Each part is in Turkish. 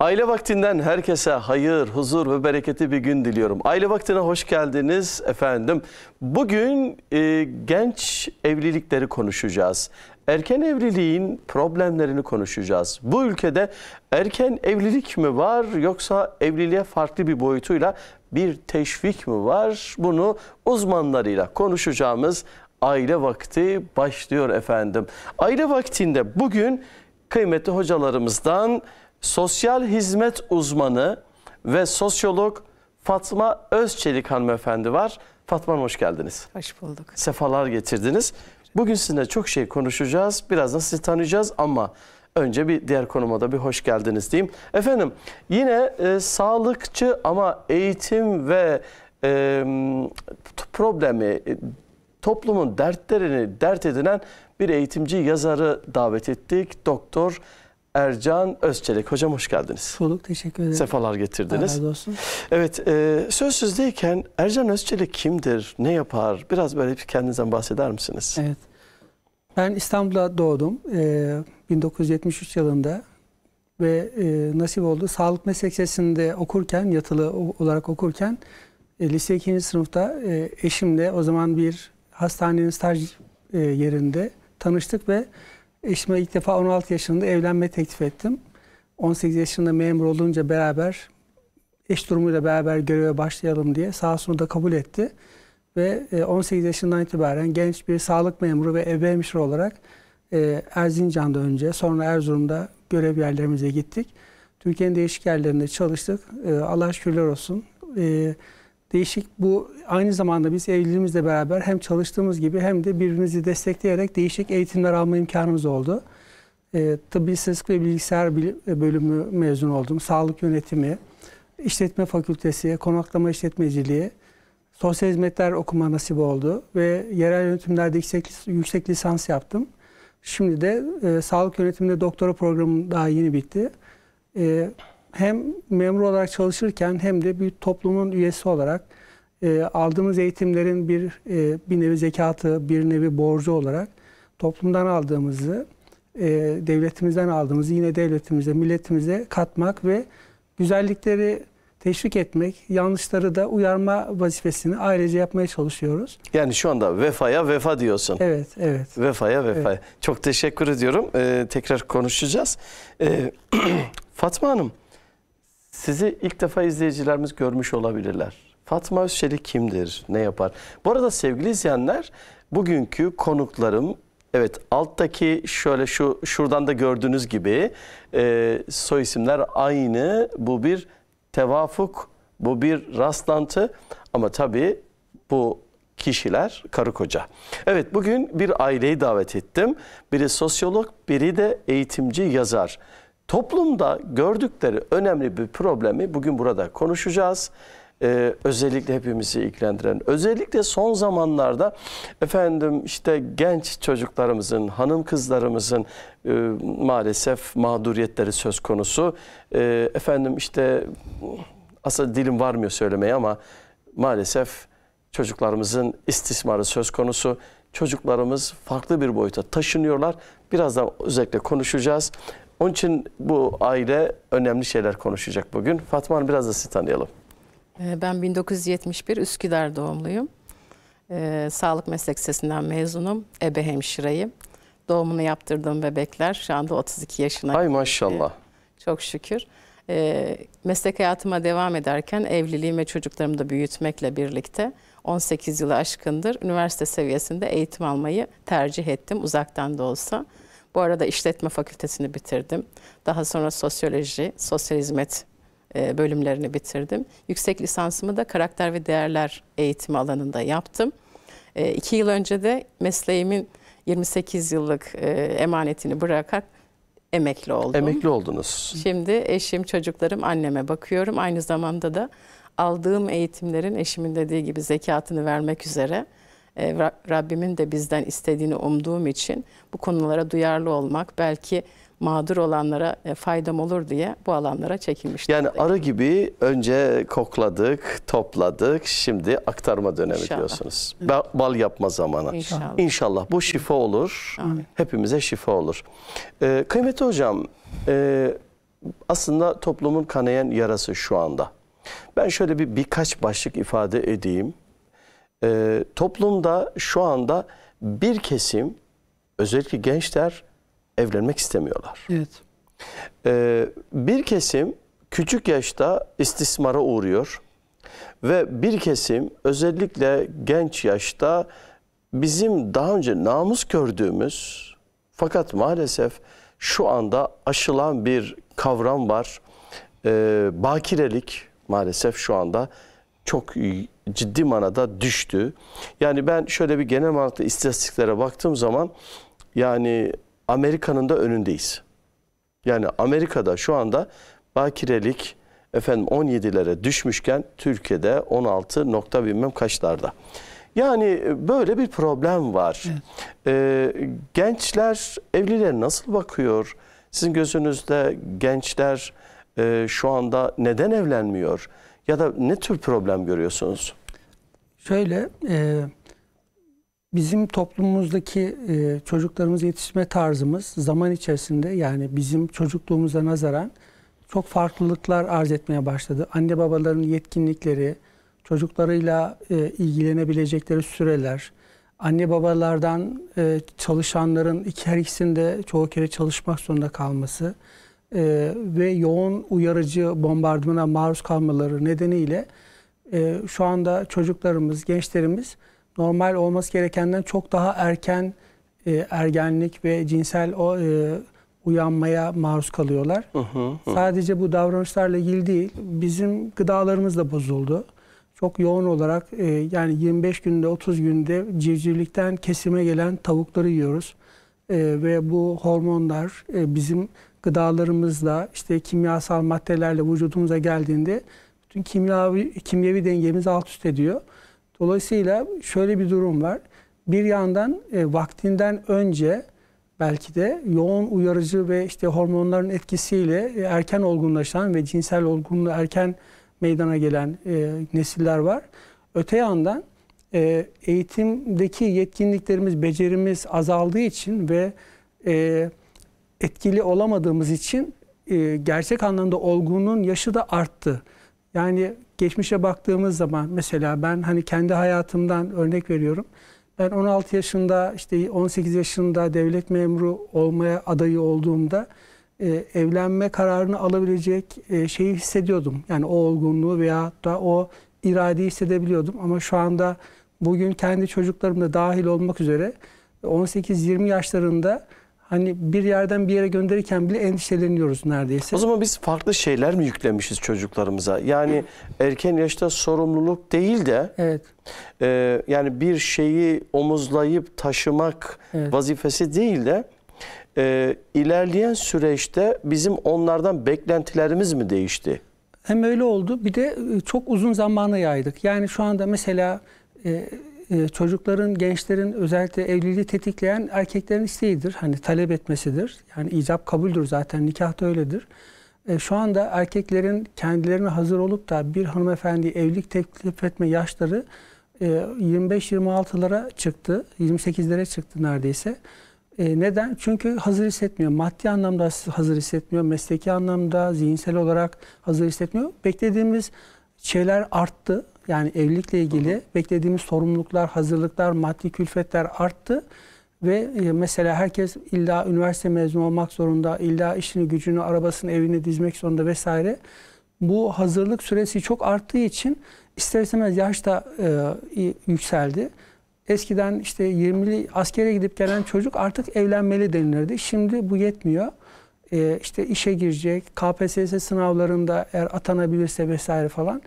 Aile Vakti'nden herkese hayır, huzur ve bereketi bir gün diliyorum. Aile Vakti'ne hoş geldiniz efendim. Bugün e, genç evlilikleri konuşacağız. Erken evliliğin problemlerini konuşacağız. Bu ülkede erken evlilik mi var yoksa evliliğe farklı bir boyutuyla bir teşvik mi var? Bunu uzmanlarıyla konuşacağımız Aile Vakti başlıyor efendim. Aile Vakti'nde bugün kıymetli hocalarımızdan sosyal hizmet uzmanı ve sosyolog Fatma Özçelik hanımefendi var. Fatma hoş geldiniz. Hoş bulduk. Sefalar getirdiniz. Bugün sizinle çok şey konuşacağız. Birazdan sizi tanıyacağız ama önce bir diğer konuma da bir hoş geldiniz diyeyim. Efendim yine e, sağlıkçı ama eğitim ve e, problemi, e, toplumun dertlerini dert edinen bir eğitimci yazarı davet ettik. Doktor Ercan Özçelik. Hocam hoş geldiniz. Soluk teşekkür ederim. Sefalar getirdiniz. Allah olsun. Evet e, söz sizdeyken Ercan Özçelik kimdir, ne yapar? Biraz böyle kendinizden bahseder misiniz? Evet. Ben İstanbul'da doğdum. E, 1973 yılında ve e, nasip oldu. Sağlık Meslek Lisesi'nde okurken, yatılı olarak okurken e, lise 2. sınıfta e, eşimle o zaman bir hastanenin staj e, yerinde tanıştık ve Eşime ilk defa 16 yaşında evlenme teklif ettim. 18 yaşında memur olunca beraber eş durumuyla beraber göreve başlayalım diye sağ olsun da kabul etti. Ve 18 e, yaşından itibaren genç bir sağlık memuru ve ev hemşire olarak e, Erzincan'da önce sonra Erzurum'da görev yerlerimize gittik. Türkiye'nin değişik yerlerinde çalıştık. E, Allah şükürler olsun değişik bu aynı zamanda biz evliliğimizle beraber hem çalıştığımız gibi hem de birbirimizi destekleyerek değişik eğitimler alma imkanımız oldu. E, tıbbi istatistik ve bilgisayar bölümü mezun oldum. Sağlık yönetimi, işletme fakültesi, konaklama işletmeciliği, sosyal hizmetler okuma nasip oldu ve yerel yönetimlerde yüksek, yüksek lisans yaptım. Şimdi de e, sağlık yönetiminde doktora programım daha yeni bitti. E, hem memur olarak çalışırken hem de bir toplumun üyesi olarak e, aldığımız eğitimlerin bir e, bir nevi zekatı, bir nevi borcu olarak toplumdan aldığımızı, e, devletimizden aldığımızı yine devletimize, milletimize katmak ve güzellikleri teşvik etmek, yanlışları da uyarma vazifesini ailece yapmaya çalışıyoruz. Yani şu anda vefaya vefa diyorsun. Evet, evet. Vefaya vefa. Evet. Çok teşekkür ediyorum. Ee, tekrar konuşacağız. Ee, Fatma Hanım, sizi ilk defa izleyicilerimiz görmüş olabilirler. Fatma Özçelik kimdir? Ne yapar? Bu arada sevgili izleyenler bugünkü konuklarım Evet alttaki şöyle şu şuradan da gördüğünüz gibi e, soy isimler aynı. Bu bir tevafuk, bu bir rastlantı ama tabii bu kişiler karı koca. Evet bugün bir aileyi davet ettim. Biri sosyolog, biri de eğitimci yazar. Toplumda gördükleri önemli bir problemi bugün burada konuşacağız. Ee, özellikle hepimizi ilgilendiren, özellikle son zamanlarda efendim işte genç çocuklarımızın, hanım kızlarımızın e, maalesef mağduriyetleri söz konusu. E, efendim işte aslında dilim varmıyor söylemeye ama maalesef çocuklarımızın istismarı söz konusu. Çocuklarımız farklı bir boyuta taşınıyorlar. Birazdan özellikle konuşacağız. Onun için bu aile önemli şeyler konuşacak bugün. Fatma Hanım biraz da sizi tanıyalım. Ee, ben 1971 Üsküdar doğumluyum. Ee, sağlık Meslek Lisesi'nden mezunum. Ebe hemşireyim. Doğumunu yaptırdığım bebekler şu anda 32 yaşına. Ay maşallah. Çok şükür. Ee, meslek hayatıma devam ederken evliliğim ve çocuklarımı da büyütmekle birlikte 18 yılı aşkındır üniversite seviyesinde eğitim almayı tercih ettim uzaktan da olsa. Bu arada işletme fakültesini bitirdim. Daha sonra sosyoloji, sosyal hizmet e, bölümlerini bitirdim. Yüksek lisansımı da karakter ve değerler eğitimi alanında yaptım. E, iki yıl önce de mesleğimin 28 yıllık e, emanetini bırakarak emekli oldum. Emekli oldunuz. Şimdi eşim, çocuklarım, anneme bakıyorum. Aynı zamanda da aldığım eğitimlerin eşimin dediği gibi zekatını vermek üzere e, Rabbimin de bizden istediğini umduğum için bu konulara duyarlı olmak belki mağdur olanlara e, faydam olur diye bu alanlara çekilmiştim. Yani arı gibi önce kokladık, topladık, şimdi aktarma dönemi İnşallah. diyorsunuz. Ba bal yapma zamanı. İnşallah. İnşallah bu şifa olur. Amin. Hepimize şifa olur. Ee, kıymetli hocam, e, aslında toplumun kanayan yarası şu anda. Ben şöyle bir birkaç başlık ifade edeyim e, toplumda şu anda bir kesim özellikle gençler evlenmek istemiyorlar. Evet. E, bir kesim küçük yaşta istismara uğruyor ve bir kesim özellikle genç yaşta bizim daha önce namus gördüğümüz fakat maalesef şu anda aşılan bir kavram var. Ee, bakirelik maalesef şu anda çok ciddi manada düştü. Yani ben şöyle bir genel manada istatistiklere baktığım zaman yani Amerika'nın da önündeyiz. Yani Amerika'da şu anda bakirelik efendim 17'lere düşmüşken Türkiye'de 16 nokta bilmem kaçlarda. Yani e, böyle bir problem var. Evet. Ee, gençler evliliğe nasıl bakıyor? Sizin gözünüzde gençler e, şu anda neden evlenmiyor? Ya da ne tür problem görüyorsunuz? Şöyle e, bizim toplumumuzdaki e, çocuklarımız yetişme tarzımız zaman içerisinde yani bizim çocukluğumuza nazaran çok farklılıklar arz etmeye başladı. Anne babaların yetkinlikleri, çocuklarıyla e, ilgilenebilecekleri süreler, anne babalardan e, çalışanların iki her ikisinde çoğu kere çalışmak zorunda kalması e, ve yoğun uyarıcı bombardımana maruz kalmaları nedeniyle e, şu anda çocuklarımız, gençlerimiz normal olması gerekenden çok daha erken e, ergenlik ve cinsel o e, uyanmaya maruz kalıyorlar. Hı hı hı. Sadece bu davranışlarla ilgili değil, bizim gıdalarımız da bozuldu. Çok yoğun olarak e, yani 25 günde 30 günde civcivlikten kesime gelen tavukları yiyoruz. E, ve bu hormonlar e, bizim gıdalarımızla işte kimyasal maddelerle vücudumuza geldiğinde bütün kimyavi, kimyevi dengemiz alt üst ediyor. Dolayısıyla şöyle bir durum var. Bir yandan e, vaktinden önce belki de yoğun uyarıcı ve işte hormonların etkisiyle e, erken olgunlaşan ve cinsel olgunluğu erken meydana gelen e, nesiller var. Öte yandan e, eğitimdeki yetkinliklerimiz, becerimiz azaldığı için ve e, etkili olamadığımız için e, gerçek anlamda olgunluğun yaşı da arttı. Yani geçmişe baktığımız zaman mesela ben hani kendi hayatımdan örnek veriyorum. Ben 16 yaşında işte 18 yaşında devlet memuru olmaya adayı olduğumda e, evlenme kararını alabilecek e, şeyi hissediyordum. Yani o olgunluğu veya da o iradeyi hissedebiliyordum. Ama şu anda bugün kendi çocuklarım da dahil olmak üzere 18-20 yaşlarında hani bir yerden bir yere gönderirken bile endişeleniyoruz neredeyse. O zaman biz farklı şeyler mi yüklemişiz çocuklarımıza? Yani erken yaşta sorumluluk değil de evet. e, yani bir şeyi omuzlayıp taşımak evet. vazifesi değil de e, ilerleyen süreçte bizim onlardan beklentilerimiz mi değişti? Hem öyle oldu bir de e, çok uzun zamana yaydık. Yani şu anda mesela e, e, çocukların, gençlerin özellikle evliliği tetikleyen erkeklerin isteğidir. Hani talep etmesidir. Yani icap kabuldür zaten nikah da öyledir. E, şu anda erkeklerin kendilerine hazır olup da bir hanımefendi evlilik teklif etme yaşları 25-26'lara e, çıktı. 28'lere çıktı neredeyse. E, neden? Çünkü hazır hissetmiyor. Maddi anlamda hazır hissetmiyor. Mesleki anlamda, zihinsel olarak hazır hissetmiyor. Beklediğimiz şeyler arttı. Yani evlilikle ilgili hı hı. beklediğimiz sorumluluklar, hazırlıklar, maddi külfetler arttı. Ve e, mesela herkes illa üniversite mezunu olmak zorunda, illa işini, gücünü, arabasını, evini dizmek zorunda vesaire. Bu hazırlık süresi çok arttığı için ister istemez yaş da e, yükseldi. Eskiden işte 20'li askere gidip gelen çocuk artık evlenmeli denilirdi. Şimdi bu yetmiyor. E, işte işe girecek, KPSS sınavlarında eğer atanabilirse vesaire falan.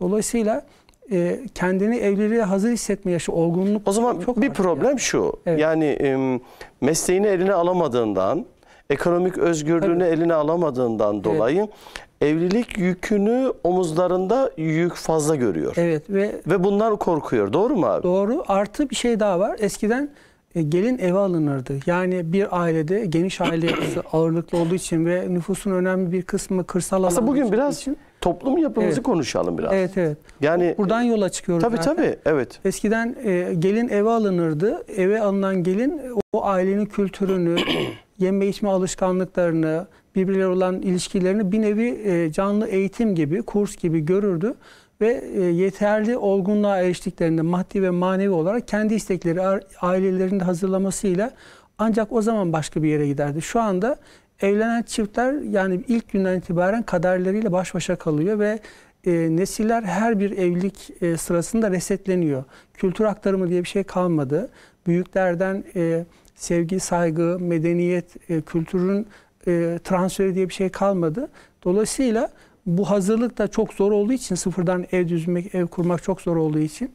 Dolayısıyla e, kendini evliliğe hazır hissetme yaşı, olgunluk. O zaman çok bir problem yani. şu. Evet. Yani e, mesleğini eline alamadığından, ekonomik özgürlüğünü Tabii. eline alamadığından dolayı evet. evlilik yükünü omuzlarında yük fazla görüyor. Evet ve ve bunlar korkuyor. Doğru mu abi? Doğru. Artı bir şey daha var. Eskiden e, gelin eve alınırdı. Yani bir ailede geniş aile ağırlıklı olduğu için ve nüfusun önemli bir kısmı kırsal alanı. Aslında bugün biraz için, toplum yapımızı evet. konuşalım biraz. Evet evet. Yani buradan yola çıkıyoruz. Tabii zaten. tabii evet. Eskiden e, gelin eve alınırdı. Eve alınan gelin o ailenin kültürünü, yeme içme alışkanlıklarını, birbirleri olan ilişkilerini bir nevi e, canlı eğitim gibi, kurs gibi görürdü ve e, yeterli olgunluğa eriştiklerinde maddi ve manevi olarak kendi istekleri ailelerinin hazırlamasıyla ancak o zaman başka bir yere giderdi. Şu anda evlenen çiftler yani ilk günden itibaren kaderleriyle baş başa kalıyor ve e, nesiller her bir evlilik e, sırasında resetleniyor. Kültür aktarımı diye bir şey kalmadı. Büyüklerden e, sevgi, saygı, medeniyet, e, kültürün e, transferi diye bir şey kalmadı. Dolayısıyla bu hazırlık da çok zor olduğu için sıfırdan ev düzmek, ev kurmak çok zor olduğu için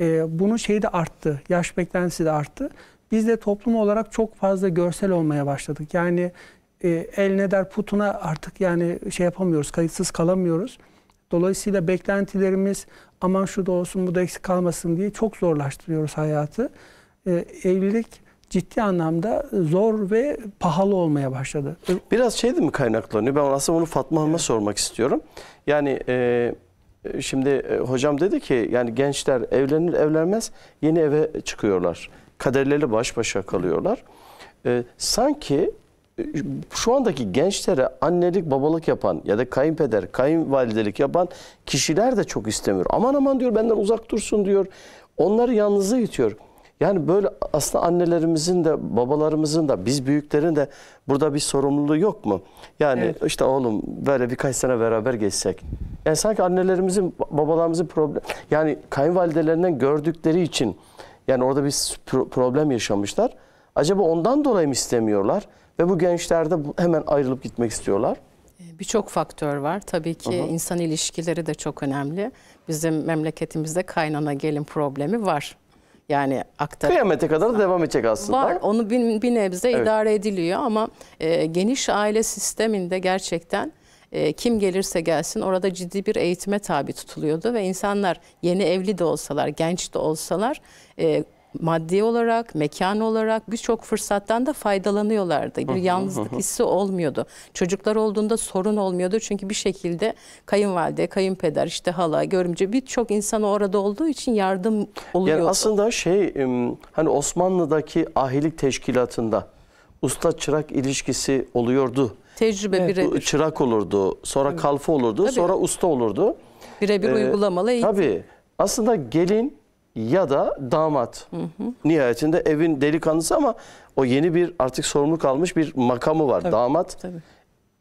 e, bunun şeyi de arttı. Yaş beklentisi de arttı. Biz de toplum olarak çok fazla görsel olmaya başladık. Yani e, el ne der putuna artık yani şey yapamıyoruz, kayıtsız kalamıyoruz. Dolayısıyla beklentilerimiz aman şu da olsun bu da eksik kalmasın diye çok zorlaştırıyoruz hayatı. E, evlilik ciddi anlamda zor ve pahalı olmaya başladı. E, Biraz şey de mi kaynaklanıyor? Ben aslında bunu Fatma Hanım'a evet. sormak istiyorum. Yani e, şimdi e, hocam dedi ki yani gençler evlenir evlenmez yeni eve çıkıyorlar. Kaderleri baş başa kalıyorlar. E, sanki şu andaki gençlere annelik babalık yapan ya da kayınpeder, kayınvalidelik yapan kişiler de çok istemiyor. Aman aman diyor benden uzak dursun diyor. Onları yalnızlığa itiyor. Yani böyle aslında annelerimizin de babalarımızın da biz büyüklerin de burada bir sorumluluğu yok mu? Yani evet. işte oğlum böyle birkaç sene beraber geçsek. Yani sanki annelerimizin babalarımızın problem yani kayınvalidelerinden gördükleri için yani orada bir problem yaşamışlar. Acaba ondan dolayı mı istemiyorlar? Ve bu gençlerde hemen ayrılıp gitmek istiyorlar. Ee, birçok faktör var. Tabii ki Aha. insan ilişkileri de çok önemli. Bizim memleketimizde kaynana gelin problemi var. Yani aktar... Kıyamete kadar devam edecek aslında. Var. Onu bir, bir nebze evet. idare ediliyor ama e, geniş aile sisteminde gerçekten e, kim gelirse gelsin orada ciddi bir eğitime tabi tutuluyordu ve insanlar yeni evli de olsalar, genç de olsalar e, maddi olarak, mekan olarak birçok fırsattan da faydalanıyorlardı. Bir yalnızlık hissi olmuyordu. Çocuklar olduğunda sorun olmuyordu. Çünkü bir şekilde kayınvalide, kayınpeder, işte hala, görümce birçok insan orada olduğu için yardım oluyordu. Yani aslında şey hani Osmanlı'daki ahilik teşkilatında usta çırak ilişkisi oluyordu. Tecrübe evet. birebir. Çırak olurdu, sonra kalfa olurdu, tabii. sonra usta olurdu. Birebir ee, uygulamalı Tabii. Aslında gelin ya da damat. Hı hı. Nihayetinde evin delikanlısı ama o yeni bir artık sorumluluk almış bir makamı var. Tabii, damat. Tabii.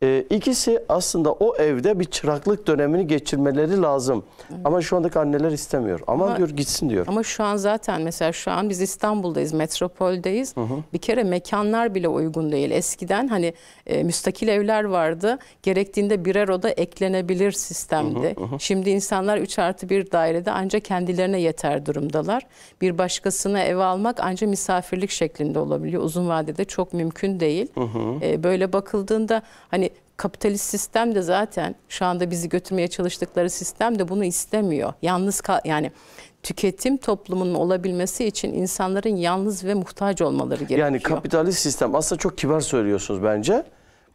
E, ikisi aslında o evde bir çıraklık dönemini geçirmeleri lazım. Evet. Ama şu andaki anneler istemiyor. Aman ama, diyor gitsin diyor. Ama şu an zaten mesela şu an biz İstanbul'dayız, metropoldeyiz. Hı hı. Bir kere mekanlar bile uygun değil. Eskiden hani e, müstakil evler vardı. Gerektiğinde birer oda eklenebilir sistemdi. Hı hı hı. Şimdi insanlar 3 artı 1 dairede ancak kendilerine yeter durumdalar. Bir başkasına ev almak ancak misafirlik şeklinde olabiliyor. Uzun vadede çok mümkün değil. Hı hı. E, böyle bakıldığında hani kapitalist sistem de zaten şu anda bizi götürmeye çalıştıkları sistem de bunu istemiyor. Yalnız yani tüketim toplumunun olabilmesi için insanların yalnız ve muhtaç olmaları gerekiyor. Yani kapitalist sistem aslında çok kibar söylüyorsunuz bence.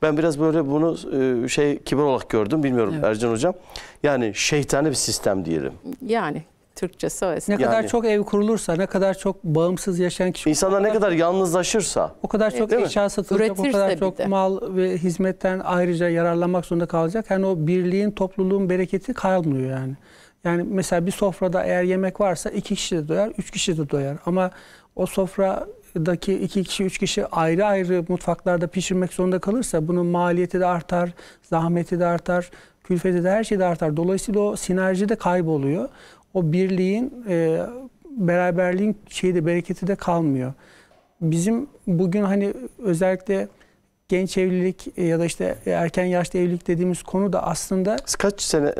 Ben biraz böyle bunu e, şey kibar olarak gördüm bilmiyorum evet. Ercan hocam. Yani şeytani bir sistem diyelim. Yani Türkçesi o Ne kadar Yani- çok ev kurulursa, ne kadar çok bağımsız yaşayan kişi İnsanlar ne kadar yalnızlaşırsa o kadar çok Değil mi? eşya satılacak, o kadar çok de. mal ve hizmetten ayrıca yararlanmak zorunda kalacak. Yani o birliğin, topluluğun bereketi kalmıyor yani. Yani mesela bir sofrada eğer yemek varsa iki kişi de doyar, üç kişi de doyar. Ama o sofradaki iki kişi, üç kişi ayrı ayrı mutfaklarda pişirmek zorunda kalırsa bunun maliyeti de artar, zahmeti de artar, külfeti de her şey de artar. Dolayısıyla o sinerji de kayboluyor o birliğin, e, beraberliğin şeyi de bereketi de kalmıyor. Bizim bugün hani özellikle genç evlilik e, ya da işte erken yaşta evlilik dediğimiz konu da aslında kaç sene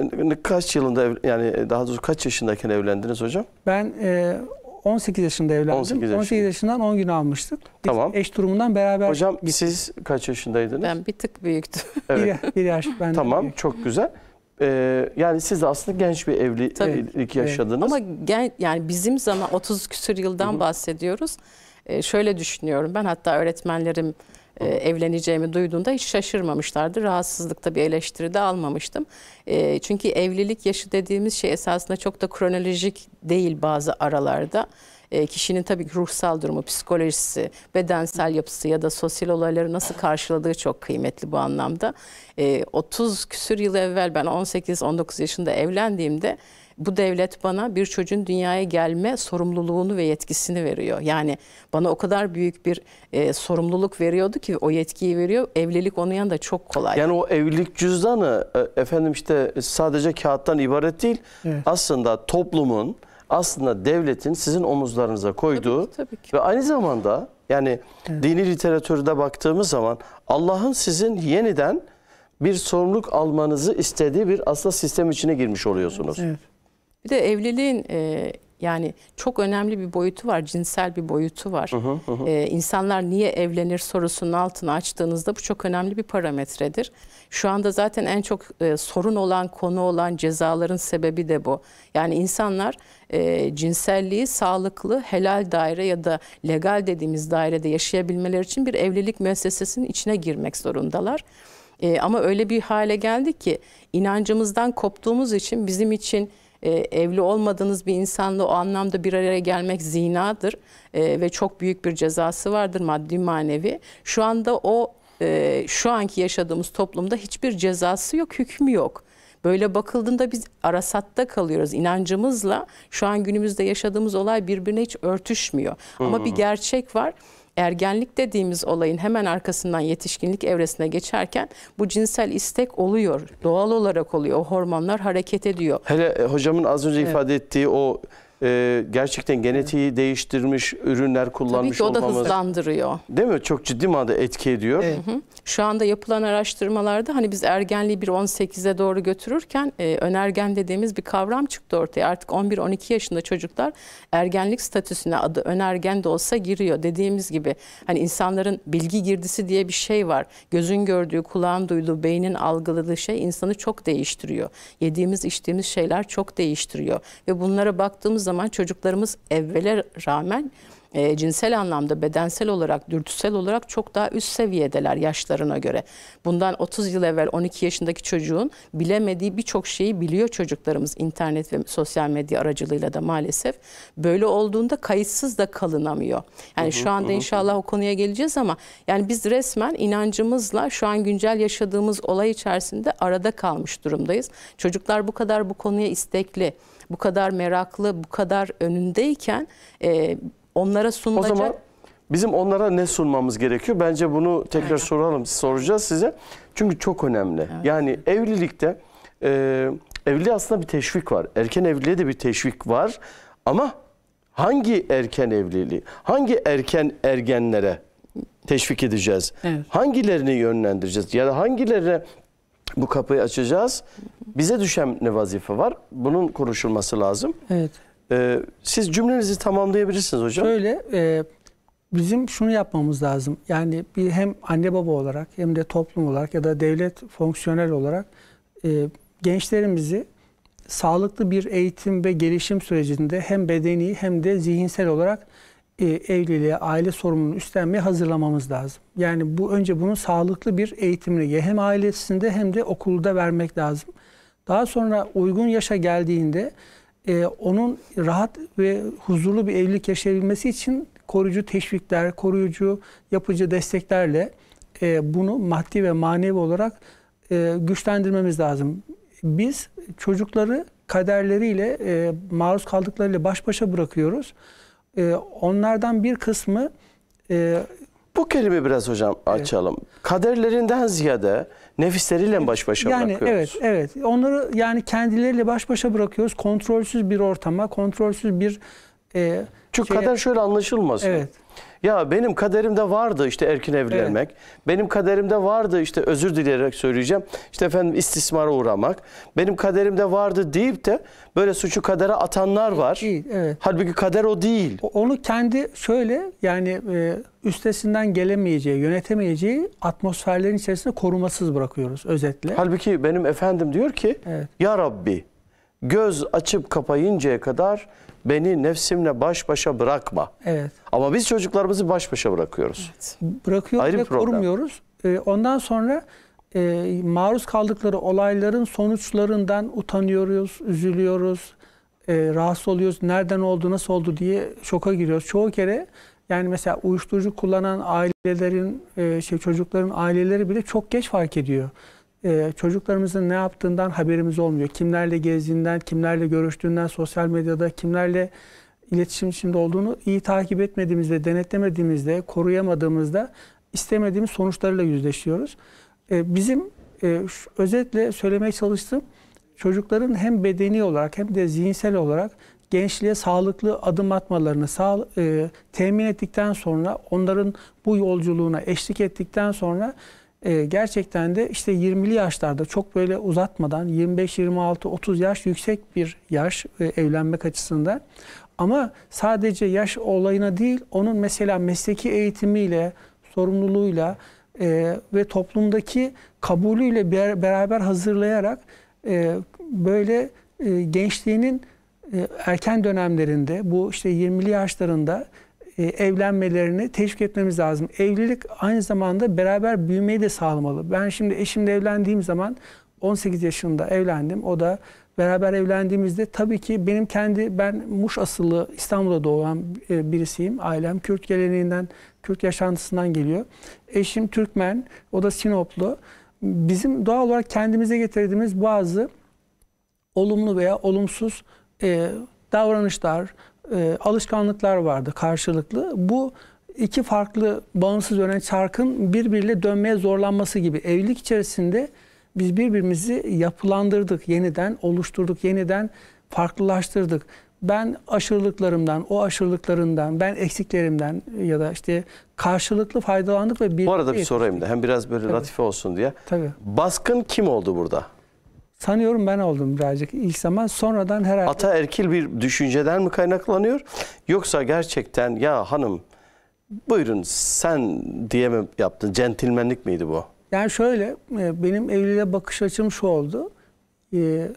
kaç yılında ev, yani daha doğrusu kaç yaşındayken evlendiniz hocam? Ben e, 18 yaşında evlendim. 18, yaşında. 18 yaşından 10 gün almıştık. tamam. eş durumundan beraber Hocam gittik. siz kaç yaşındaydınız? Ben bir tık büyüktüm. Evet. Bir, bir yaş ben. tamam, büyük. çok güzel. Ee, yani siz aslında genç bir evlilik yaşadınız. Ama gen, yani bizim zaman 30 küsür yıldan Hı -hı. bahsediyoruz. Ee, şöyle düşünüyorum ben hatta öğretmenlerim e, evleneceğimi duyduğunda hiç şaşırmamışlardı. Rahatsızlıkta bir eleştiri de almamıştım. E, çünkü evlilik yaşı dediğimiz şey esasında çok da kronolojik değil bazı aralarda e, kişinin tabii ki ruhsal durumu, psikolojisi, bedensel yapısı ya da sosyal olayları nasıl karşıladığı çok kıymetli bu anlamda. E, 30 küsür yıl evvel ben 18-19 yaşında evlendiğimde bu devlet bana bir çocuğun dünyaya gelme sorumluluğunu ve yetkisini veriyor. Yani bana o kadar büyük bir e, sorumluluk veriyordu ki o yetkiyi veriyor. Evlilik onun yanında çok kolay. Yani o evlilik cüzdanı e, efendim işte sadece kağıttan ibaret değil. Evet. Aslında toplumun aslında devletin sizin omuzlarınıza koyduğu tabii ki, tabii ki. ve aynı zamanda yani evet. dini literatürde baktığımız zaman Allah'ın sizin yeniden bir sorumluluk almanızı istediği bir asla sistem içine girmiş oluyorsunuz. Evet. Bir de evliliğin e, yani çok önemli bir boyutu var, cinsel bir boyutu var. Hı hı hı. Ee, insanlar niye evlenir sorusunun altını açtığınızda bu çok önemli bir parametredir. Şu anda zaten en çok e, sorun olan konu olan cezaların sebebi de bu. Yani insanlar e, cinselliği sağlıklı, helal daire ya da legal dediğimiz dairede yaşayabilmeler için bir evlilik müessesesinin içine girmek zorundalar. E, ama öyle bir hale geldi ki inancımızdan koptuğumuz için bizim için e, evli olmadığınız bir insanla o anlamda bir araya gelmek zinadır e, ve çok büyük bir cezası vardır maddi manevi. Şu anda o e, şu anki yaşadığımız toplumda hiçbir cezası yok, hükmü yok. Böyle bakıldığında biz arasatta kalıyoruz. inancımızla. şu an günümüzde yaşadığımız olay birbirine hiç örtüşmüyor. Hı Ama bir gerçek var ergenlik dediğimiz olayın hemen arkasından yetişkinlik evresine geçerken bu cinsel istek oluyor. Doğal olarak oluyor. O hormonlar hareket ediyor. Hele e, hocamın az önce evet. ifade ettiği o e, gerçekten genetiği evet. değiştirmiş ürünler kullanmış olmamız. Tabii ki o da hızlandırıyor. Değil mi? Çok ciddi manada etki ediyor. Evet. Şu anda yapılan araştırmalarda hani biz ergenliği bir 18'e doğru götürürken e, önergen dediğimiz bir kavram çıktı ortaya. Artık 11-12 yaşında çocuklar ergenlik statüsüne adı önergen de olsa giriyor. Dediğimiz gibi hani insanların bilgi girdisi diye bir şey var. Gözün gördüğü, kulağın duyduğu, beynin algıladığı şey insanı çok değiştiriyor. Yediğimiz, içtiğimiz şeyler çok değiştiriyor. Ve bunlara baktığımız zaman zaman çocuklarımız evvele rağmen e, cinsel anlamda bedensel olarak, dürtüsel olarak çok daha üst seviyedeler yaşlarına göre. Bundan 30 yıl evvel 12 yaşındaki çocuğun bilemediği birçok şeyi biliyor çocuklarımız internet ve sosyal medya aracılığıyla da maalesef. Böyle olduğunda kayıtsız da kalınamıyor. Yani hı hı, şu anda hı. inşallah o konuya geleceğiz ama yani biz resmen inancımızla şu an güncel yaşadığımız olay içerisinde arada kalmış durumdayız. Çocuklar bu kadar bu konuya istekli bu kadar meraklı, bu kadar önündeyken e, onlara sunulacak... O zaman bizim onlara ne sunmamız gerekiyor? Bence bunu tekrar Aynen. soralım, soracağız size. Çünkü çok önemli. Evet. Yani evlilikte e, evliliğe aslında bir teşvik var. Erken evliliğe de bir teşvik var. Ama hangi erken evliliği, hangi erken ergenlere teşvik edeceğiz? Evet. Hangilerini yönlendireceğiz? Ya da hangilerine bu kapıyı açacağız. Bize düşen ne vazife var? Bunun konuşulması lazım. Evet. Ee, siz cümlenizi tamamlayabilirsiniz hocam. Şöyle e, bizim şunu yapmamız lazım. Yani bir hem anne baba olarak hem de toplum olarak ya da devlet fonksiyonel olarak e, gençlerimizi sağlıklı bir eğitim ve gelişim sürecinde hem bedeni hem de zihinsel olarak e, evliliğe, aile sorumluluğunu üstlenmeye hazırlamamız lazım. Yani bu önce bunun sağlıklı bir eğitimini hem ailesinde hem de okulda vermek lazım. Daha sonra uygun yaşa geldiğinde e, onun rahat ve huzurlu bir evlilik yaşayabilmesi için koruyucu teşvikler, koruyucu yapıcı desteklerle e, bunu maddi ve manevi olarak e, güçlendirmemiz lazım. Biz çocukları kaderleriyle e, maruz kaldıklarıyla baş başa bırakıyoruz. E, onlardan bir kısmı e, bu kelime biraz hocam açalım. Evet. Kaderlerinden ziyade nefisleriyle baş başa yani, bırakıyoruz. Evet, evet. Onları yani kendileriyle baş başa bırakıyoruz. Kontrolsüz bir ortama, kontrolsüz bir e, Çünkü şeye... kader şöyle anlaşılmaz. Evet. Ya benim kaderimde vardı işte erken evlenmek. Evet. Benim kaderimde vardı işte özür dileyerek söyleyeceğim. İşte efendim istismara uğramak. Benim kaderimde vardı deyip de böyle suçu kadere atanlar var. Evet, evet. Halbuki kader o değil. Onu kendi şöyle yani e, üstesinden gelemeyeceği, yönetemeyeceği atmosferlerin içerisinde korumasız bırakıyoruz özetle. Halbuki benim efendim diyor ki evet. ya Rabbi göz açıp kapayıncaya kadar beni nefsimle baş başa bırakma. Evet. Ama biz çocuklarımızı baş başa bırakıyoruz. Evet. Bırakıyoruz ve korumuyoruz. Ee, ondan sonra e, maruz kaldıkları olayların sonuçlarından utanıyoruz, üzülüyoruz, e, rahatsız oluyoruz. Nereden oldu, nasıl oldu diye şoka giriyoruz. Çoğu kere yani mesela uyuşturucu kullanan ailelerin, e, şey çocukların aileleri bile çok geç fark ediyor. Ee, çocuklarımızın ne yaptığından haberimiz olmuyor. Kimlerle gezdiğinden, kimlerle görüştüğünden, sosyal medyada kimlerle iletişim içinde olduğunu iyi takip etmediğimizde, denetlemediğimizde, koruyamadığımızda istemediğimiz sonuçlarla yüzleşiyoruz. Ee, bizim e, özetle söylemeye çalıştığım çocukların hem bedeni olarak hem de zihinsel olarak gençliğe sağlıklı adım atmalarını sağ, e, temin ettikten sonra onların bu yolculuğuna eşlik ettikten sonra e, gerçekten de işte 20'li yaşlarda çok böyle uzatmadan 25, 26, 30 yaş yüksek bir yaş e, evlenmek açısından. Ama sadece yaş olayına değil onun mesela mesleki eğitimiyle, sorumluluğuyla e, ve toplumdaki kabulüyle ber, beraber hazırlayarak e, böyle e, gençliğinin e, erken dönemlerinde bu işte 20'li yaşlarında e, evlenmelerini teşvik etmemiz lazım. Evlilik aynı zamanda beraber büyümeyi de sağlamalı. Ben şimdi eşimle evlendiğim zaman 18 yaşında evlendim. O da beraber evlendiğimizde tabii ki benim kendi ben Muş asıllı İstanbul'da doğan e, birisiyim. Ailem Kürt geleneğinden, Kürt yaşantısından geliyor. Eşim Türkmen, o da Sinoplu. Bizim doğal olarak kendimize getirdiğimiz bazı olumlu veya olumsuz e, davranışlar, e, alışkanlıklar vardı karşılıklı. Bu iki farklı bağımsız dönen çarkın birbiriyle dönmeye zorlanması gibi evlilik içerisinde biz birbirimizi yapılandırdık yeniden, oluşturduk yeniden, farklılaştırdık. Ben aşırılıklarımdan, o aşırılıklarından, ben eksiklerimden ya da işte karşılıklı faydalandık ve bir Bu arada bir sorayım da hem biraz böyle Tabii. latife olsun diye. Tabii. Baskın kim oldu burada? Sanıyorum ben oldum birazcık ilk zaman. Sonradan herhalde... Ata erkil bir düşünceden mi kaynaklanıyor? Yoksa gerçekten ya hanım buyurun sen diye mi yaptın? Centilmenlik miydi bu? Yani şöyle e, benim evliliğe bakış açım şu oldu. Ee,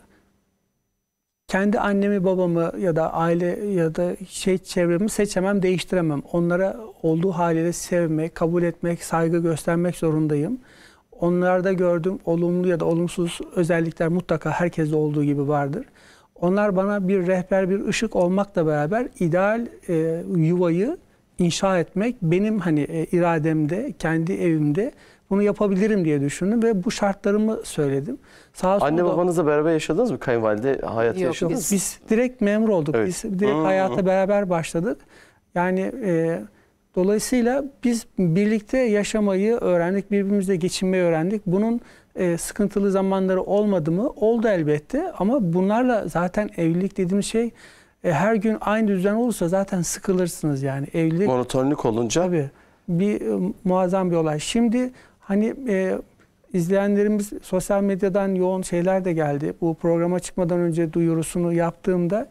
kendi annemi babamı ya da aile ya da şey çevremi seçemem değiştiremem. Onlara olduğu haliyle sevmek, kabul etmek, saygı göstermek zorundayım. Onlarda gördüğüm olumlu ya da olumsuz özellikler mutlaka herkeste olduğu gibi vardır. Onlar bana bir rehber, bir ışık olmakla beraber ideal e, yuvayı inşa etmek benim hani e, irademde, kendi evimde bunu yapabilirim diye düşündüm ve bu şartlarımı söyledim. Sağ Anne babanızla beraber yaşadınız mı? Kayınvalide hayatı Yok, yaşadınız biz, mı? Biz direkt memur olduk. Evet. Biz direkt hmm. hayata beraber başladık. Yani e, Dolayısıyla biz birlikte yaşamayı öğrendik, birbirimizle geçinmeyi öğrendik. Bunun e, sıkıntılı zamanları olmadı mı? Oldu elbette ama bunlarla zaten evlilik dediğim şey e, her gün aynı düzen olursa zaten sıkılırsınız yani evlilik. Monotonluk olunca. Tabii bir e, muazzam bir olay. Şimdi hani e, izleyenlerimiz sosyal medyadan yoğun şeyler de geldi. Bu programa çıkmadan önce duyurusunu yaptığımda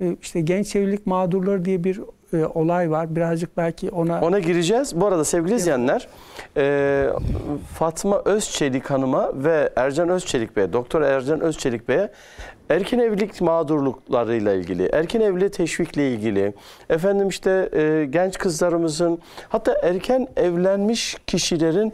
e, işte genç evlilik mağdurları diye bir e, olay var. Birazcık belki ona... Ona gireceğiz. Bu arada sevgili evet. izleyenler, e, Fatma Özçelik Hanım'a ve Ercan Özçelik Bey'e, Doktor Ercan Özçelik Bey'e erken evlilik mağdurluklarıyla ilgili, erken evliliği teşvikle ilgili, efendim işte e, genç kızlarımızın, hatta erken evlenmiş kişilerin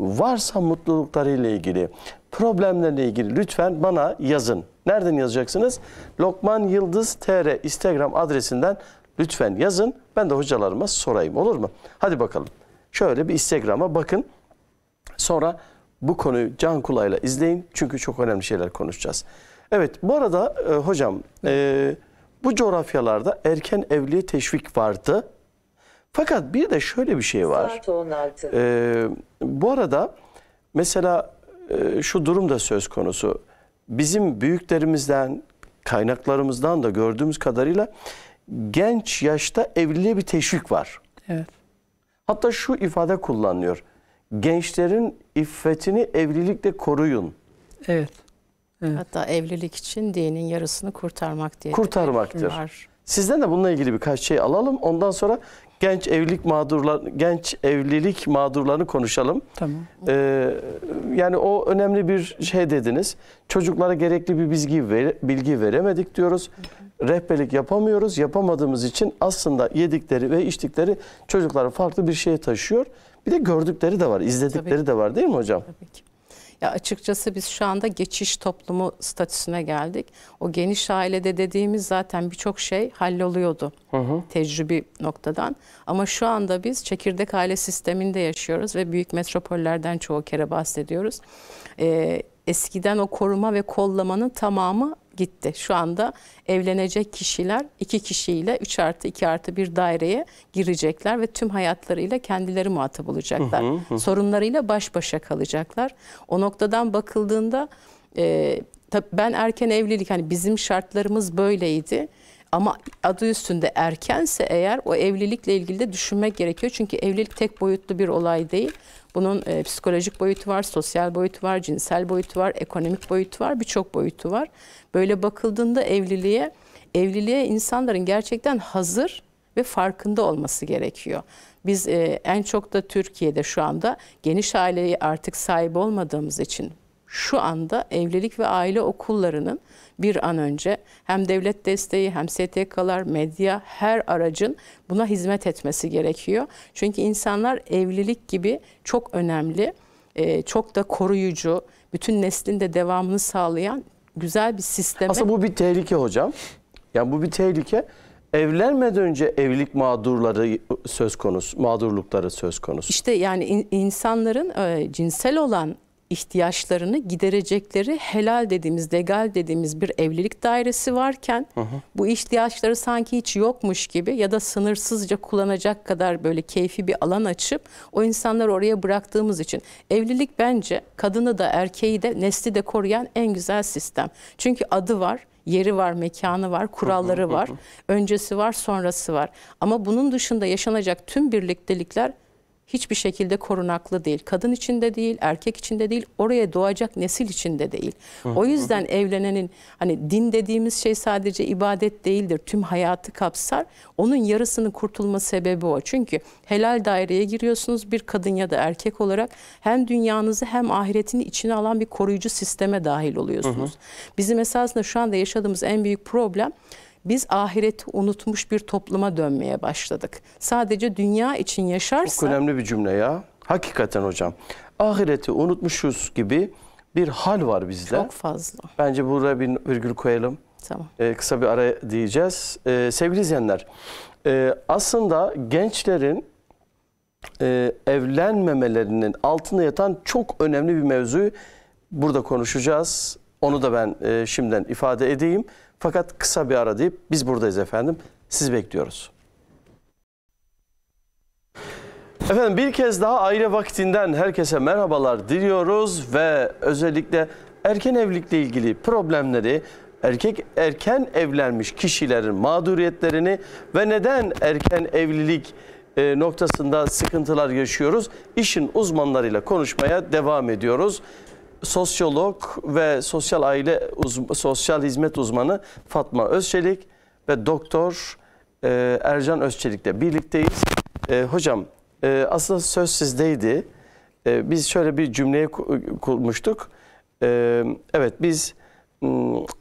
varsa mutluluklarıyla ilgili, problemlerle ilgili lütfen bana yazın. Nereden yazacaksınız? Lokman Yıldız TR Instagram adresinden Lütfen yazın. Ben de hocalarıma sorayım olur mu? Hadi bakalım. Şöyle bir Instagram'a bakın. Sonra bu konuyu can kulağıyla izleyin. Çünkü çok önemli şeyler konuşacağız. Evet bu arada e, hocam e, bu coğrafyalarda erken evliliğe teşvik vardı. Fakat bir de şöyle bir şey var. Saat 16. E, bu arada mesela e, şu durum da söz konusu. Bizim büyüklerimizden, kaynaklarımızdan da gördüğümüz kadarıyla genç yaşta evliliğe bir teşvik var. Evet. Hatta şu ifade kullanılıyor. Gençlerin iffetini evlilikle koruyun. Evet. evet. Hatta evlilik için dinin yarısını kurtarmak diye. Kurtarmaktır. Var. Sizden de bununla ilgili birkaç şey alalım. Ondan sonra genç evlilik mağdurlar genç evlilik mağdurlarını konuşalım. Tamam. Ee, yani o önemli bir şey dediniz. Çocuklara gerekli bir bilgi vere, bilgi veremedik diyoruz rehberlik yapamıyoruz. Yapamadığımız için aslında yedikleri ve içtikleri çocukları farklı bir şeye taşıyor. Bir de gördükleri de var, izledikleri de var değil mi hocam? Tabii ki. Ya açıkçası biz şu anda geçiş toplumu statüsüne geldik. O geniş ailede dediğimiz zaten birçok şey halloluyordu hı hı. tecrübi noktadan. Ama şu anda biz çekirdek aile sisteminde yaşıyoruz ve büyük metropollerden çoğu kere bahsediyoruz. Ee, eskiden o koruma ve kollamanın tamamı gitti. Şu anda evlenecek kişiler iki kişiyle 3 artı 2 artı bir daireye girecekler ve tüm hayatlarıyla kendileri muhatap olacaklar. Hı hı hı. Sorunlarıyla baş başa kalacaklar. O noktadan bakıldığında e, tabii ben erken evlilik hani bizim şartlarımız böyleydi. Ama adı üstünde erkense eğer o evlilikle ilgili de düşünmek gerekiyor. Çünkü evlilik tek boyutlu bir olay değil. Bunun e, psikolojik boyutu var, sosyal boyutu var, cinsel boyutu var, ekonomik boyutu var, birçok boyutu var. Böyle bakıldığında evliliğe, evliliğe insanların gerçekten hazır ve farkında olması gerekiyor. Biz e, en çok da Türkiye'de şu anda geniş aileyi artık sahip olmadığımız için şu anda evlilik ve aile okullarının bir an önce hem devlet desteği hem STK'lar, medya her aracın buna hizmet etmesi gerekiyor. Çünkü insanlar evlilik gibi çok önemli, e, çok da koruyucu, bütün neslin de devamını sağlayan güzel bir sistem. Aslında bu bir tehlike hocam. Yani bu bir tehlike. Evlenmeden önce evlilik mağdurları söz konusu, mağdurlukları söz konusu. İşte yani insanların e, cinsel olan ihtiyaçlarını giderecekleri helal dediğimiz, legal dediğimiz bir evlilik dairesi varken hı hı. bu ihtiyaçları sanki hiç yokmuş gibi ya da sınırsızca kullanacak kadar böyle keyfi bir alan açıp o insanları oraya bıraktığımız için evlilik bence kadını da erkeği de nesli de koruyan en güzel sistem. Çünkü adı var, yeri var, mekanı var, kuralları var, öncesi var, sonrası var. Ama bunun dışında yaşanacak tüm birliktelikler hiçbir şekilde korunaklı değil. Kadın içinde değil, erkek içinde değil, oraya doğacak nesil içinde değil. O yüzden evlenenin hani din dediğimiz şey sadece ibadet değildir. Tüm hayatı kapsar. Onun yarısının kurtulma sebebi o. Çünkü helal daireye giriyorsunuz bir kadın ya da erkek olarak hem dünyanızı hem ahiretini içine alan bir koruyucu sisteme dahil oluyorsunuz. Bizim esasında şu anda yaşadığımız en büyük problem biz ahireti unutmuş bir topluma dönmeye başladık. Sadece dünya için yaşarsa... Çok önemli bir cümle ya. Hakikaten hocam. Ahireti unutmuşuz gibi bir hal var bizde. Çok fazla. Bence buraya bir virgül koyalım. Tamam. Ee, kısa bir ara diyeceğiz. Ee, sevgili izleyenler, e, aslında gençlerin e, evlenmemelerinin altında yatan çok önemli bir mevzu burada konuşacağız. Onu da ben e, şimdiden ifade edeyim. Fakat kısa bir ara deyip biz buradayız efendim. Siz bekliyoruz. Efendim bir kez daha aile vaktinden herkese merhabalar diliyoruz ve özellikle erken evlilikle ilgili problemleri, erkek erken evlenmiş kişilerin mağduriyetlerini ve neden erken evlilik e, noktasında sıkıntılar yaşıyoruz. işin uzmanlarıyla konuşmaya devam ediyoruz sosyolog ve sosyal aile sosyal hizmet uzmanı Fatma Özçelik ve doktor e, Ercan Özçelik'le birlikteyiz. E, hocam e, aslında söz sizdeydi. E, biz şöyle bir cümleye kurmuştuk. E, evet biz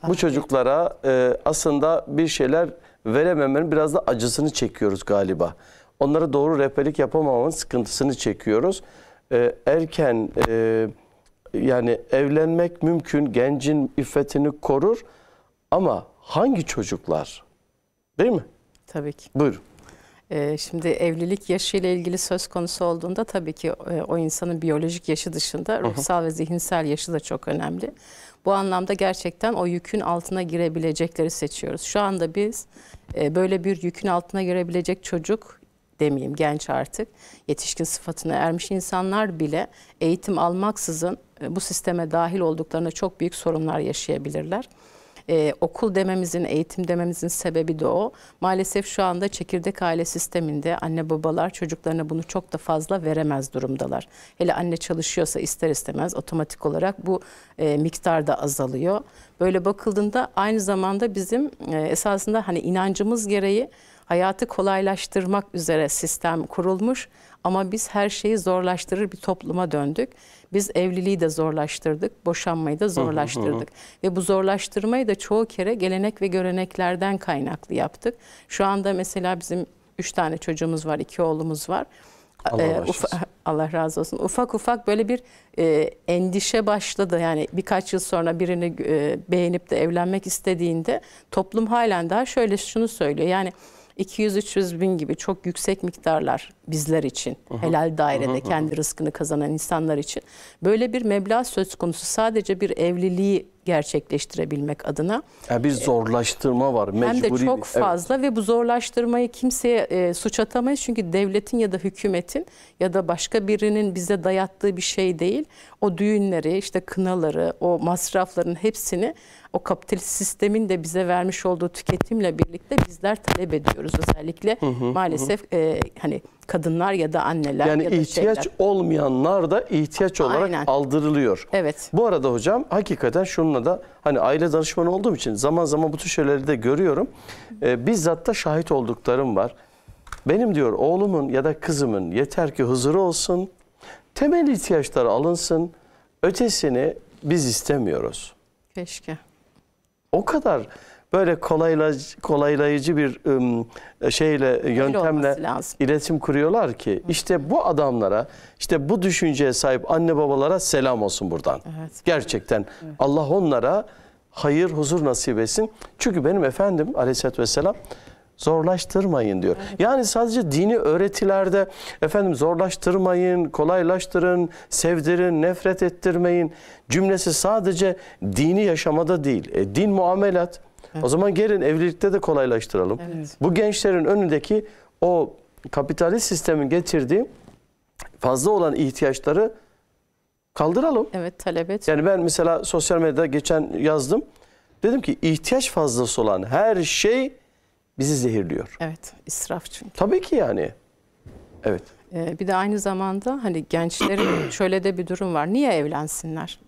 bu çocuklara e, aslında bir şeyler verememenin biraz da acısını çekiyoruz galiba. Onlara doğru rehberlik yapamamanın sıkıntısını çekiyoruz. E, erken e, yani evlenmek mümkün, gencin iffetini korur ama hangi çocuklar? Değil mi? Tabii ki. Buyurun. Ee, şimdi evlilik yaşıyla ilgili söz konusu olduğunda tabii ki e, o insanın biyolojik yaşı dışında ruhsal ve zihinsel yaşı da çok önemli. Bu anlamda gerçekten o yükün altına girebilecekleri seçiyoruz. Şu anda biz e, böyle bir yükün altına girebilecek çocuk demeyeyim genç artık yetişkin sıfatına ermiş insanlar bile eğitim almaksızın e, bu sisteme dahil olduklarında çok büyük sorunlar yaşayabilirler. Ee, okul dememizin, eğitim dememizin sebebi de o. Maalesef şu anda çekirdek aile sisteminde anne babalar çocuklarına bunu çok da fazla veremez durumdalar. Hele anne çalışıyorsa ister istemez otomatik olarak bu e, miktar da azalıyor. Böyle bakıldığında aynı zamanda bizim e, esasında hani inancımız gereği hayatı kolaylaştırmak üzere sistem kurulmuş ama biz her şeyi zorlaştırır bir topluma döndük. Biz evliliği de zorlaştırdık, boşanmayı da zorlaştırdık. ve bu zorlaştırmayı da çoğu kere gelenek ve göreneklerden kaynaklı yaptık. Şu anda mesela bizim üç tane çocuğumuz var, iki oğlumuz var. Allah, ee, Allah razı olsun. Ufak ufak böyle bir e, endişe başladı. Yani birkaç yıl sonra birini e, beğenip de evlenmek istediğinde toplum halen daha şöyle şunu söylüyor. Yani 200-300 bin gibi çok yüksek miktarlar bizler için aha, helal dairede aha, kendi aha. rızkını kazanan insanlar için böyle bir meblağ söz konusu sadece bir evliliği gerçekleştirebilmek adına. Yani bir zorlaştırma var. Mecburi, hem de çok fazla evet. ve bu zorlaştırmayı kimseye e, suç atamayız. Çünkü devletin ya da hükümetin ya da başka birinin bize dayattığı bir şey değil. O düğünleri, işte kınaları, o masrafların hepsini o kapitalist sistemin de bize vermiş olduğu tüketimle birlikte bizler talep ediyoruz özellikle hı hı, maalesef hı. E, hani kadınlar ya da anneler yani ya da ihtiyaç şeyler. olmayanlar da ihtiyaç olarak Aynen. aldırılıyor. Evet. Bu arada hocam hakikaten şununla da hani aile danışmanı olduğum için zaman zaman bu tür şeyleri de görüyorum. E, bizzat da şahit olduklarım var. Benim diyor oğlumun ya da kızımın yeter ki huzuru olsun, temel ihtiyaçlar alınsın, ötesini biz istemiyoruz. Keşke o kadar böyle kolaylayıcı, kolaylayıcı bir şeyle yöntemle iletişim kuruyorlar ki işte bu adamlara işte bu düşünceye sahip anne babalara selam olsun buradan. Evet. Gerçekten evet. Allah onlara hayır huzur nasip etsin. Çünkü benim efendim Aleyhisselatü vesselam zorlaştırmayın diyor. Yani sadece dini öğretilerde efendim zorlaştırmayın, kolaylaştırın, sevdirin, nefret ettirmeyin cümlesi sadece dini yaşamada değil. E, din muamelat. Evet. O zaman gelin evlilikte de kolaylaştıralım. Evet. Bu gençlerin önündeki o kapitalist sistemin getirdiği fazla olan ihtiyaçları kaldıralım. Evet talep et. Yani ben mesela sosyal medyada geçen yazdım. Dedim ki ihtiyaç fazlası olan her şey bizi zehirliyor. Evet, israf çünkü. Tabii ki yani. Evet. Ee, bir de aynı zamanda hani gençlerin şöyle de bir durum var. Niye evlensinler?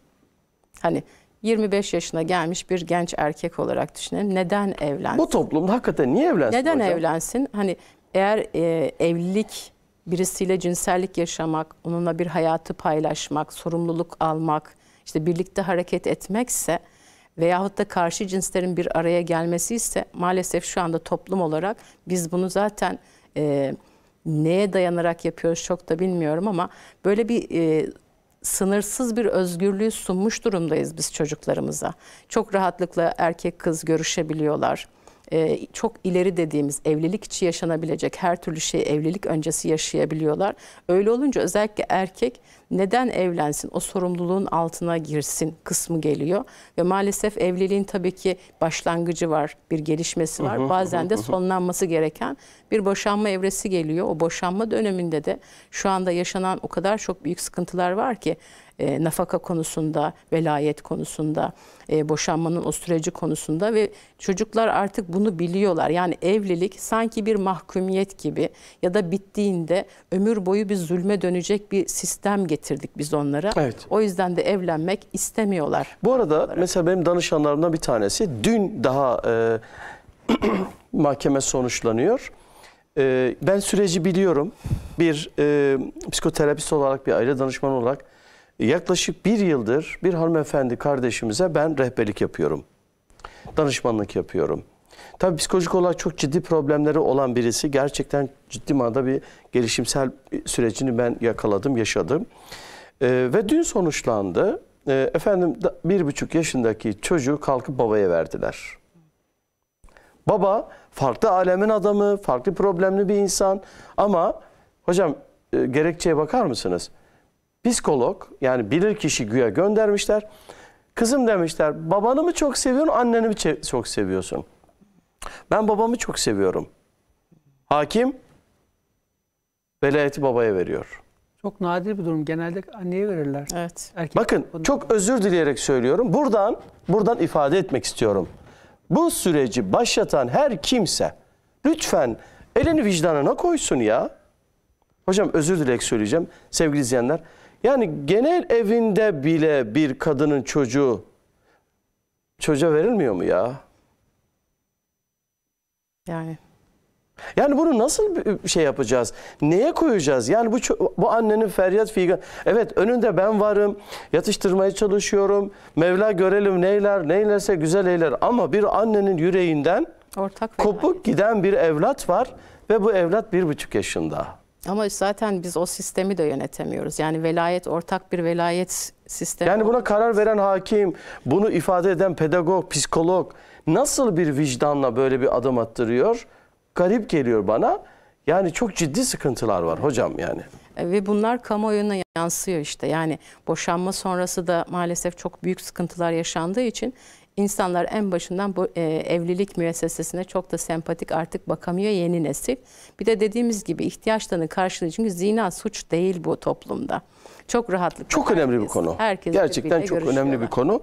Hani 25 yaşına gelmiş bir genç erkek olarak düşünelim. Neden evlensin? Bu toplumda hakikaten niye evlensin Neden hocam? evlensin? Hani eğer e, evlilik birisiyle cinsellik yaşamak, onunla bir hayatı paylaşmak, sorumluluk almak, işte birlikte hareket etmekse veyahut da karşı cinslerin bir araya gelmesi ise maalesef şu anda toplum olarak biz bunu zaten e, neye dayanarak yapıyoruz çok da bilmiyorum ama böyle bir e, sınırsız bir özgürlüğü sunmuş durumdayız biz çocuklarımıza. Çok rahatlıkla erkek kız görüşebiliyorlar. Ee, çok ileri dediğimiz evlilik içi yaşanabilecek her türlü şeyi evlilik öncesi yaşayabiliyorlar. Öyle olunca özellikle erkek neden evlensin o sorumluluğun altına girsin kısmı geliyor. Ve maalesef evliliğin tabii ki başlangıcı var bir gelişmesi var bazen de sonlanması gereken bir boşanma evresi geliyor. O boşanma döneminde de şu anda yaşanan o kadar çok büyük sıkıntılar var ki e, nafaka konusunda, velayet konusunda, e, boşanmanın o süreci konusunda ve çocuklar artık bunu biliyorlar. Yani evlilik sanki bir mahkumiyet gibi ya da bittiğinde ömür boyu bir zulme dönecek bir sistem getirdik biz onlara. Evet. O yüzden de evlenmek istemiyorlar. Bu arada olarak. mesela benim danışanlarımdan bir tanesi dün daha e, mahkeme sonuçlanıyor. E, ben süreci biliyorum. Bir e, psikoterapist olarak bir aile danışmanı olarak yaklaşık bir yıldır bir hanımefendi kardeşimize ben rehberlik yapıyorum. Danışmanlık yapıyorum. Tabii psikolojik olarak çok ciddi problemleri olan birisi gerçekten ciddi manada bir gelişimsel sürecini ben yakaladım, yaşadım. Ee, ve dün sonuçlandı. Ee, efendim bir buçuk yaşındaki çocuğu kalkıp babaya verdiler. Baba farklı alemin adamı, farklı problemli bir insan ama hocam e, gerekçeye bakar mısınız? Psikolog yani bilir kişi güya göndermişler. Kızım demişler babanı mı çok seviyorsun anneni mi çok seviyorsun? Ben babamı çok seviyorum. Hakim velayeti babaya veriyor. Çok nadir bir durum. Genelde anneye verirler. Evet. Erkek Bakın bunu... çok özür dileyerek söylüyorum. Buradan buradan ifade etmek istiyorum. Bu süreci başlatan her kimse lütfen elini vicdanına koysun ya. Hocam özür dileyerek söyleyeceğim sevgili izleyenler. Yani genel evinde bile bir kadının çocuğu çocuğa verilmiyor mu ya? Yani yani bunu nasıl bir şey yapacağız? Neye koyacağız? Yani bu bu annenin feryat figan. Evet önünde ben varım. Yatıştırmaya çalışıyorum. Mevla görelim neyler, neylerse güzel eyler. Ama bir annenin yüreğinden Ortak kopuk giden bir evlat var ve bu evlat bir buçuk yaşında. Ama zaten biz o sistemi de yönetemiyoruz. Yani velayet ortak bir velayet sistemi. Yani buna karar veren hakim, bunu ifade eden pedagog, psikolog nasıl bir vicdanla böyle bir adım attırıyor? Garip geliyor bana. Yani çok ciddi sıkıntılar var hocam yani. E, ve bunlar kamuoyuna yansıyor işte. Yani boşanma sonrası da maalesef çok büyük sıkıntılar yaşandığı için İnsanlar en başından bu e, evlilik müessesesine çok da sempatik artık bakamıyor yeni nesil. Bir de dediğimiz gibi ihtiyaçlarını karşılıyor. Çünkü zina suç değil bu toplumda. Çok rahatlık. Çok herkes, önemli bir konu. Herkes Gerçekten çok önemli bir konu.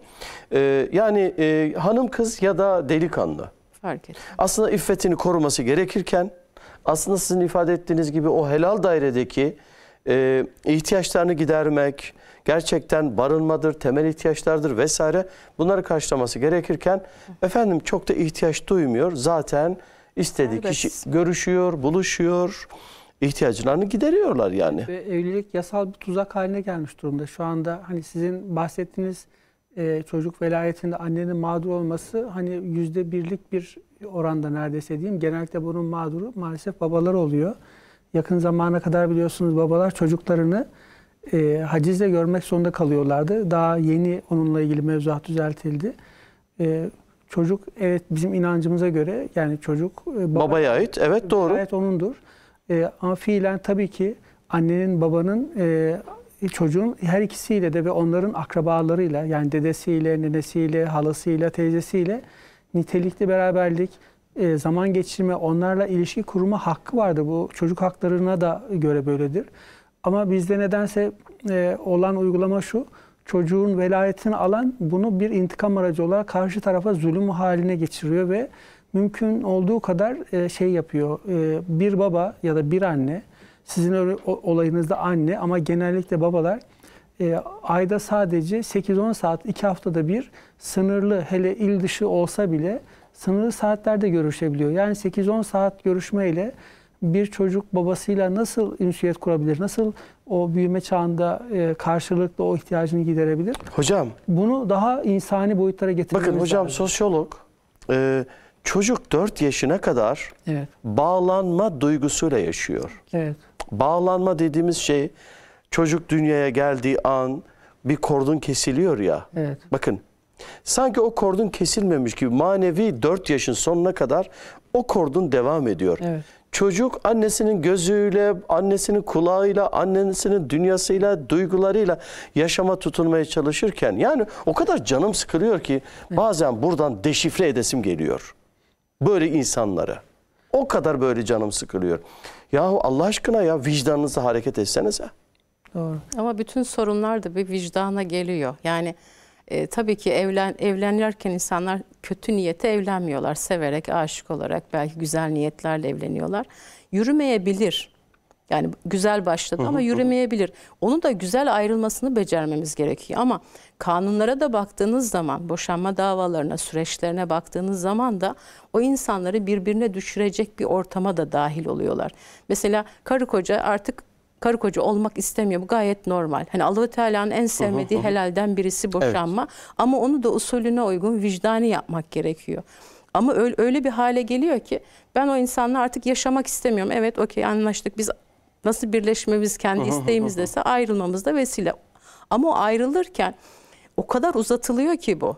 Ee, yani e, hanım kız ya da delikanlı. Fark etmez. Aslında iffetini koruması gerekirken aslında sizin ifade ettiğiniz gibi o helal dairedeki e, ihtiyaçlarını gidermek, gerçekten barınmadır, temel ihtiyaçlardır vesaire bunları karşılaması gerekirken efendim çok da ihtiyaç duymuyor. Zaten istediği Elbet. kişi görüşüyor, buluşuyor ihtiyaçlarını gideriyorlar yani. Ve evlilik yasal bir tuzak haline gelmiş durumda. Şu anda hani sizin bahsettiğiniz e, çocuk velayetinde annenin mağdur olması hani yüzde birlik bir oranda neredeyse diyeyim. Genellikle bunun mağduru maalesef babalar oluyor. Yakın zamana kadar biliyorsunuz babalar çocuklarını e, hacizle görmek zorunda kalıyorlardı. Daha yeni onunla ilgili mevzuat düzeltildi. E, çocuk evet bizim inancımıza göre yani çocuk e, baba, babaya ait evet doğru. Evet onundur. E, ama fiilen tabii ki annenin babanın e, çocuğun her ikisiyle de ve onların akrabalarıyla yani dedesiyle, nenesiyle, halasıyla, teyzesiyle nitelikli beraberlik, e, zaman geçirme, onlarla ilişki kurma hakkı vardı Bu çocuk haklarına da göre böyledir. Ama bizde nedense e, olan uygulama şu. Çocuğun velayetini alan bunu bir intikam aracı olarak karşı tarafa zulüm haline geçiriyor ve mümkün olduğu kadar e, şey yapıyor. E, bir baba ya da bir anne, sizin olayınızda anne ama genellikle babalar e, ayda sadece 8-10 saat, 2 haftada bir sınırlı hele il dışı olsa bile sınırlı saatlerde görüşebiliyor. Yani 8-10 saat görüşmeyle bir çocuk babasıyla nasıl ünsiyet kurabilir? Nasıl o büyüme çağında e, karşılıklı o ihtiyacını giderebilir? Hocam. Bunu daha insani boyutlara getirmemiz Bakın hocam lazım. sosyolog e, çocuk 4 yaşına kadar evet. bağlanma duygusuyla yaşıyor. Evet. Bağlanma dediğimiz şey çocuk dünyaya geldiği an bir kordon kesiliyor ya. Evet. Bakın sanki o kordon kesilmemiş gibi manevi 4 yaşın sonuna kadar o kordon devam ediyor. Evet. Çocuk annesinin gözüyle, annesinin kulağıyla, annesinin dünyasıyla, duygularıyla yaşama tutunmaya çalışırken yani o kadar canım sıkılıyor ki bazen buradan deşifre edesim geliyor. Böyle insanları. O kadar böyle canım sıkılıyor. Yahu Allah aşkına ya vicdanınızı hareket etsenize. Doğru. Ama bütün sorunlar da bir vicdana geliyor. Yani e, tabii ki evlen evlenirken insanlar kötü niyete evlenmiyorlar. Severek, aşık olarak belki güzel niyetlerle evleniyorlar. Yürümeyebilir. Yani güzel başladı ama yürümeyebilir. Onun da güzel ayrılmasını becermemiz gerekiyor. Ama kanunlara da baktığınız zaman, boşanma davalarına, süreçlerine baktığınız zaman da o insanları birbirine düşürecek bir ortama da dahil oluyorlar. Mesela karı koca artık karı koca olmak istemiyor. Bu gayet normal. Hani Allahu Teala'nın en sevmediği hı hı. helalden birisi boşanma. Evet. Ama onu da usulüne uygun vicdani yapmak gerekiyor. Ama öyle, öyle bir hale geliyor ki ben o insanla artık yaşamak istemiyorum. Evet okey anlaştık biz nasıl birleşmemiz kendi isteğimiz dese ayrılmamız da vesile. Ama o ayrılırken o kadar uzatılıyor ki bu.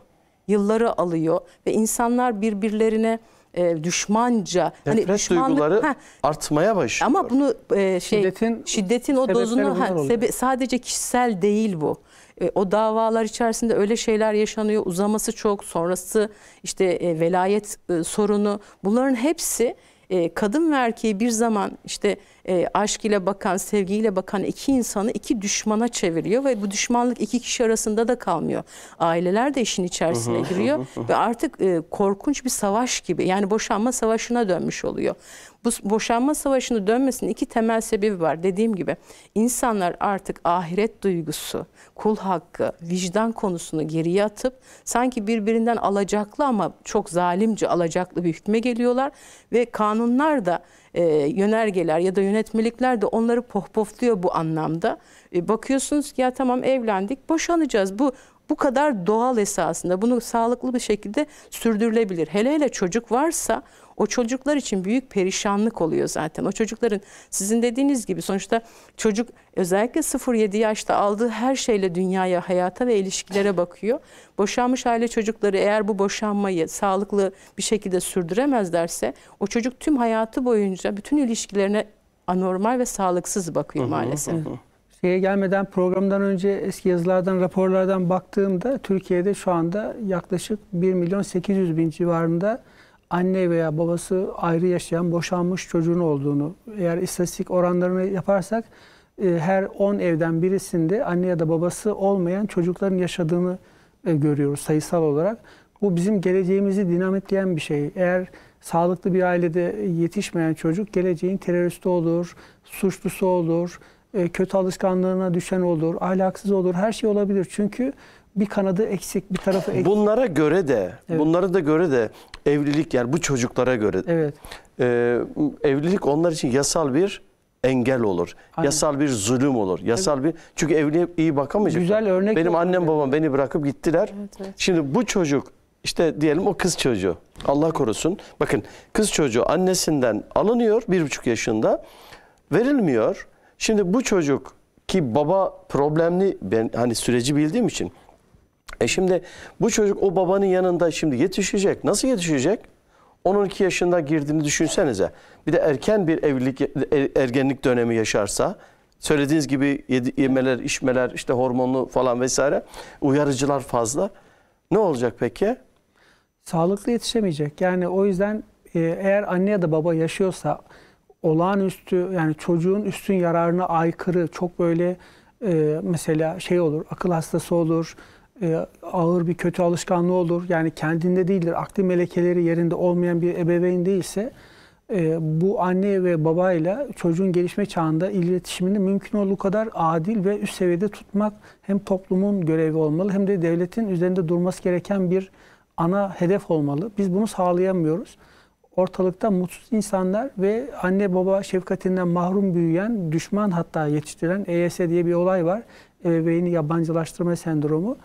Yılları alıyor ve insanlar birbirlerine e, düşmanca hani Nefret hani düşmanlık, duyguları ha, artmaya başlıyor. Ama bunu e, şey şiddetin, şiddetin o dozunu ha, sebe, sadece kişisel değil bu. E, o davalar içerisinde öyle şeyler yaşanıyor. Uzaması çok, sonrası işte e, velayet e, sorunu. Bunların hepsi e, kadın ve erkeği bir zaman işte e, aşk ile bakan, sevgiyle bakan iki insanı iki düşmana çeviriyor ve bu düşmanlık iki kişi arasında da kalmıyor. Aileler de işin içerisine giriyor ve artık e, korkunç bir savaş gibi yani boşanma savaşına dönmüş oluyor. Bu boşanma savaşını dönmesinin iki temel sebebi var. Dediğim gibi insanlar artık ahiret duygusu, kul hakkı, vicdan konusunu geriye atıp sanki birbirinden alacaklı ama çok zalimce alacaklı bir hükme geliyorlar ve kanunlar da e, yönergeler ya da yönetmelikler de onları pohpofluyor bu anlamda. E, bakıyorsunuz ya tamam evlendik boşanacağız. Bu bu kadar doğal esasında bunu sağlıklı bir şekilde sürdürülebilir. Hele hele çocuk varsa o çocuklar için büyük perişanlık oluyor zaten. O çocukların sizin dediğiniz gibi sonuçta çocuk özellikle 0-7 yaşta aldığı her şeyle dünyaya, hayata ve ilişkilere bakıyor. Boşanmış aile çocukları eğer bu boşanmayı sağlıklı bir şekilde sürdüremezlerse o çocuk tüm hayatı boyunca bütün ilişkilerine anormal ve sağlıksız bakıyor maalesef. Şeye gelmeden programdan önce eski yazılardan, raporlardan baktığımda Türkiye'de şu anda yaklaşık 1 milyon 800 bin civarında anne veya babası ayrı yaşayan boşanmış çocuğun olduğunu eğer istatistik oranlarını yaparsak e, her 10 evden birisinde anne ya da babası olmayan çocukların yaşadığını e, görüyoruz sayısal olarak. Bu bizim geleceğimizi dinamitleyen bir şey. Eğer sağlıklı bir ailede yetişmeyen çocuk geleceğin teröristi olur, suçlusu olur, e, kötü alışkanlığına düşen olur, ahlaksız olur, her şey olabilir. Çünkü bir kanadı eksik, bir tarafı eksik. Bunlara göre de, evet. bunlara da göre de evlilik yani bu çocuklara göre evet. e, evlilik onlar için yasal bir engel olur. Aynen. Yasal bir zulüm olur. Yasal evet. bir çünkü evliye iyi bakamayacak. Güzel örnek. Benim annem yani. babam beni bırakıp gittiler. Evet, evet. Şimdi bu çocuk işte diyelim o kız çocuğu. Allah korusun. Bakın kız çocuğu annesinden alınıyor bir buçuk yaşında. Verilmiyor. Şimdi bu çocuk ki baba problemli ben hani süreci bildiğim için. E şimdi bu çocuk o babanın yanında şimdi yetişecek. Nasıl yetişecek? 12 yaşında girdiğini düşünsenize. Bir de erken bir evlilik e, ergenlik dönemi yaşarsa söylediğiniz gibi yemeler, içmeler, işte hormonlu falan vesaire uyarıcılar fazla. Ne olacak peki? Sağlıklı yetişemeyecek. Yani o yüzden e, eğer anne ya da baba yaşıyorsa olağanüstü yani çocuğun üstün yararına aykırı çok böyle e, mesela şey olur akıl hastası olur e, ağır bir kötü alışkanlığı olur yani kendinde değildir akli melekeleri yerinde olmayan bir ebeveyn değilse e, bu anne ve babayla çocuğun gelişme çağında iletişimini mümkün olduğu kadar adil ve üst seviyede tutmak hem toplumun görevi olmalı hem de devletin üzerinde durması gereken bir ana hedef olmalı. Biz bunu sağlayamıyoruz ortalıkta mutsuz insanlar ve anne baba şefkatinden mahrum büyüyen, düşman hatta yetiştiren EYS diye bir olay var. Ebeveyni yabancılaştırma sendromu.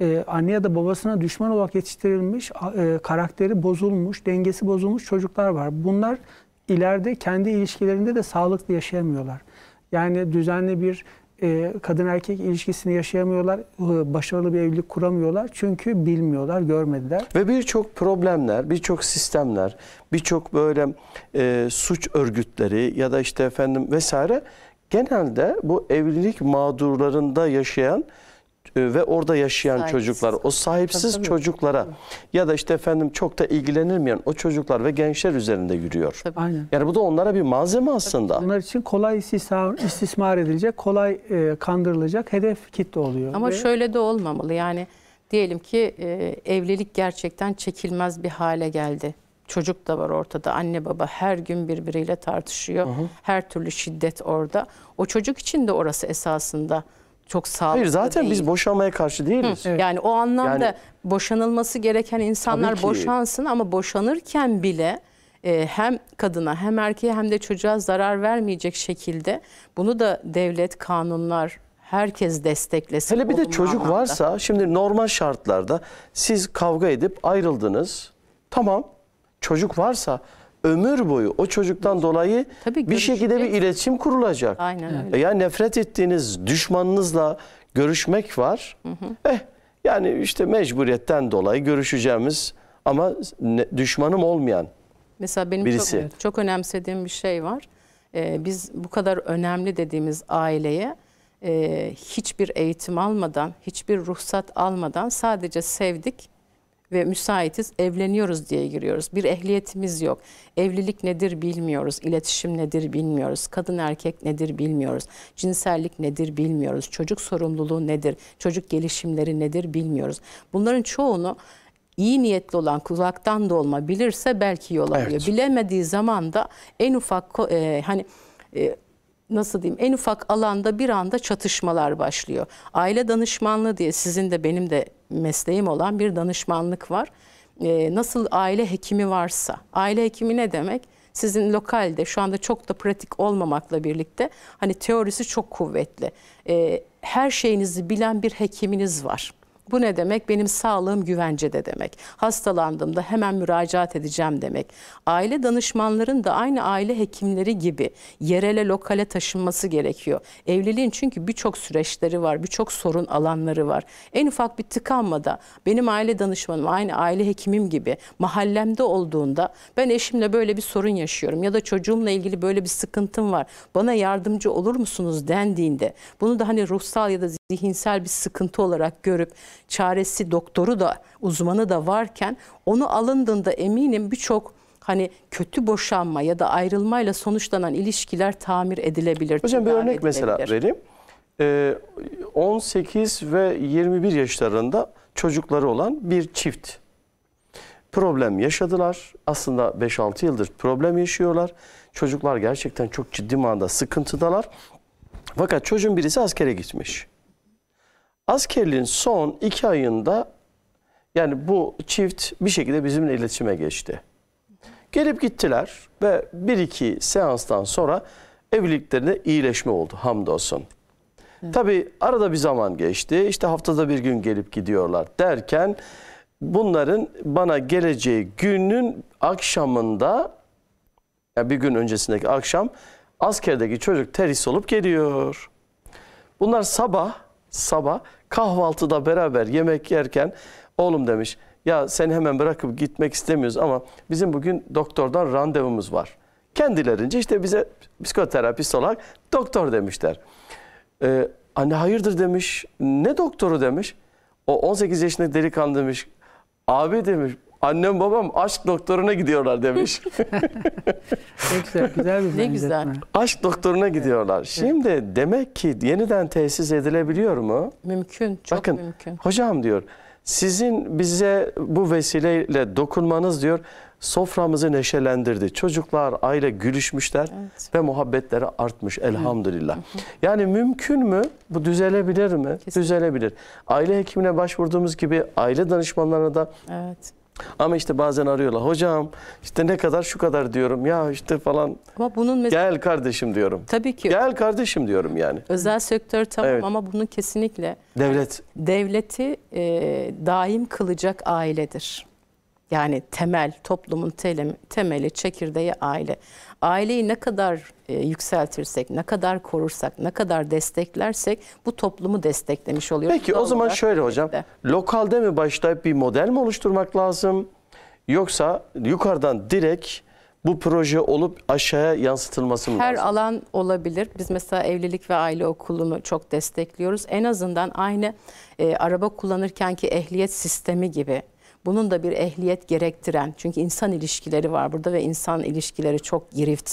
Ee, anne ya da babasına düşman olarak yetiştirilmiş, e, karakteri bozulmuş, dengesi bozulmuş çocuklar var. Bunlar ileride kendi ilişkilerinde de sağlıklı yaşayamıyorlar. Yani düzenli bir e, kadın erkek ilişkisini yaşayamıyorlar, e, başarılı bir evlilik kuramıyorlar çünkü bilmiyorlar, görmediler. Ve birçok problemler, birçok sistemler, birçok böyle e, suç örgütleri ya da işte efendim vesaire genelde bu evlilik mağdurlarında yaşayan ee, ve orada yaşayan sahipsiz. çocuklar, o sahipsiz tabii, tabii. çocuklara ya da işte efendim çok da ilgilenilmeyen o çocuklar ve gençler üzerinde yürüyor. Tabii. Aynen. Yani bu da onlara bir malzeme aslında. Tabii. Bunlar için kolay istismar, edilecek, kolay e, kandırılacak hedef kitle oluyor. Ama ve... şöyle de olmamalı yani diyelim ki e, evlilik gerçekten çekilmez bir hale geldi. Çocuk da var ortada. Anne baba her gün birbiriyle tartışıyor. Hı hı. Her türlü şiddet orada. O çocuk için de orası esasında çok sağlıklı Hayır zaten değil. biz boşanmaya karşı değiliz. Hı, evet. Yani o anlamda yani, boşanılması gereken insanlar boşansın ama boşanırken bile e, hem kadına hem erkeğe hem de çocuğa zarar vermeyecek şekilde bunu da devlet, kanunlar, herkes desteklesin. Hele bir de çocuk anlamda. varsa şimdi normal şartlarda siz kavga edip ayrıldınız. Tamam çocuk varsa ömür boyu o çocuktan dolayı Tabii, bir şekilde bir iletişim kurulacak. Aynen öyle. E yani nefret ettiğiniz düşmanınızla görüşmek var. Hı hı. Eh, yani işte mecburiyetten dolayı görüşeceğimiz ama ne, düşmanım olmayan Mesela benim birisi. çok, çok önemsediğim bir şey var. Ee, biz bu kadar önemli dediğimiz aileye e, hiçbir eğitim almadan, hiçbir ruhsat almadan sadece sevdik ve müsaitiz evleniyoruz diye giriyoruz. Bir ehliyetimiz yok. Evlilik nedir bilmiyoruz. İletişim nedir bilmiyoruz. Kadın erkek nedir bilmiyoruz. Cinsellik nedir bilmiyoruz. Çocuk sorumluluğu nedir? Çocuk gelişimleri nedir bilmiyoruz. Bunların çoğunu iyi niyetli olan kulaktan dolma bilirse belki yol alıyor. Evet. Bilemediği zaman da en ufak e, hani e, nasıl diyeyim en ufak alanda bir anda çatışmalar başlıyor. Aile danışmanlığı diye sizin de benim de mesleğim olan bir danışmanlık var. Ee, nasıl aile hekimi varsa. Aile hekimi ne demek? Sizin lokalde şu anda çok da pratik olmamakla birlikte hani teorisi çok kuvvetli. Ee, her şeyinizi bilen bir hekiminiz var. Bu ne demek? Benim sağlığım güvencede demek. Hastalandığımda hemen müracaat edeceğim demek. Aile danışmanların da aynı aile hekimleri gibi yerele, lokale taşınması gerekiyor. Evliliğin çünkü birçok süreçleri var, birçok sorun alanları var. En ufak bir tıkanmada benim aile danışmanım aynı aile hekimim gibi mahallemde olduğunda ben eşimle böyle bir sorun yaşıyorum ya da çocuğumla ilgili böyle bir sıkıntım var. Bana yardımcı olur musunuz dendiğinde bunu da hani ruhsal ya da zihinsel bir sıkıntı olarak görüp çaresi doktoru da uzmanı da varken onu alındığında eminim birçok hani kötü boşanma ya da ayrılmayla sonuçlanan ilişkiler tamir edilebilir. Hocam bir örnek mesela vereyim. Ee, 18 ve 21 yaşlarında çocukları olan bir çift problem yaşadılar. Aslında 5-6 yıldır problem yaşıyorlar. Çocuklar gerçekten çok ciddi manada sıkıntıdalar. Fakat çocuğun birisi askere gitmiş. Askerliğin son iki ayında yani bu çift bir şekilde bizimle iletişime geçti. Gelip gittiler ve bir iki seanstan sonra evliliklerinde iyileşme oldu hamdolsun. Evet. Tabi arada bir zaman geçti işte haftada bir gün gelip gidiyorlar derken bunların bana geleceği günün akşamında yani bir gün öncesindeki akşam askerdeki çocuk terhis olup geliyor. Bunlar sabah sabah kahvaltıda beraber yemek yerken oğlum demiş ya seni hemen bırakıp gitmek istemiyoruz ama bizim bugün doktordan randevumuz var. Kendilerince işte bize psikoterapist olarak doktor demişler. Ee, anne hayırdır demiş. Ne doktoru demiş. O 18 yaşındaki delikanlı demiş. Abi demiş Annem babam aşk doktoruna gidiyorlar demiş. ne güzel, güzel bir Ne güzel. Aşk doktoruna gidiyorlar. Şimdi demek ki yeniden tesis edilebiliyor mu? Mümkün, çok Bakın, mümkün. Hocam diyor, sizin bize bu vesileyle dokunmanız diyor soframızı neşelendirdi. Çocuklar aile gülüşmüşler evet. ve muhabbetleri artmış elhamdülillah. Yani mümkün mü? Bu düzelebilir mi? Kesinlikle. Düzelebilir. Aile hekimine başvurduğumuz gibi aile danışmanlarına da evet. Ama işte bazen arıyorlar. Hocam işte ne kadar şu kadar diyorum ya işte falan. Ama bunun mesela, gel kardeşim diyorum. Tabii ki. Gel kardeşim diyorum yani. Özel sektör tamam evet. ama bunun kesinlikle devlet devleti e, daim kılacak ailedir. Yani temel toplumun temeli çekirdeği aile aileyi ne kadar e, yükseltirsek, ne kadar korursak, ne kadar desteklersek bu toplumu desteklemiş oluyor. Peki Doğal o zaman şöyle hocam, de. lokalde mi başlayıp bir model mi oluşturmak lazım? Yoksa yukarıdan direkt bu proje olup aşağıya yansıtılması mı Her lazım? alan olabilir. Biz mesela evlilik ve aile okulunu çok destekliyoruz. En azından aynı e, araba kullanırkenki ehliyet sistemi gibi bunun da bir ehliyet gerektiren çünkü insan ilişkileri var burada ve insan ilişkileri çok girift.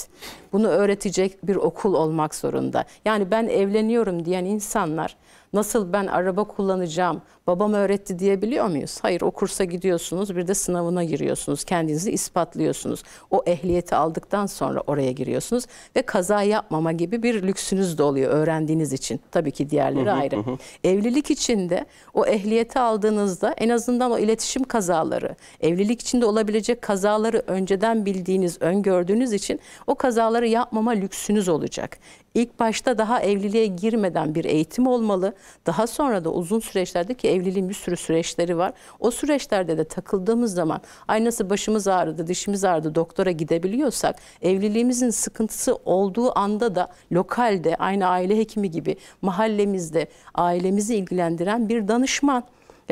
Bunu öğretecek bir okul olmak zorunda. Yani ben evleniyorum diyen insanlar Nasıl ben araba kullanacağım, babam öğretti diyebiliyor muyuz? Hayır o kursa gidiyorsunuz bir de sınavına giriyorsunuz. Kendinizi ispatlıyorsunuz. O ehliyeti aldıktan sonra oraya giriyorsunuz ve kaza yapmama gibi bir lüksünüz de oluyor öğrendiğiniz için. Tabii ki diğerleri ayrı. Hı. Evlilik içinde o ehliyeti aldığınızda en azından o iletişim kazaları, evlilik içinde olabilecek kazaları önceden bildiğiniz, öngördüğünüz için o kazaları yapmama lüksünüz olacak. İlk başta daha evliliğe girmeden bir eğitim olmalı. Daha sonra da uzun süreçlerdeki evliliğin bir sürü süreçleri var. O süreçlerde de takıldığımız zaman ay nasıl başımız ağrıdı, dişimiz ağrıdı doktora gidebiliyorsak evliliğimizin sıkıntısı olduğu anda da lokalde aynı aile hekimi gibi mahallemizde ailemizi ilgilendiren bir danışman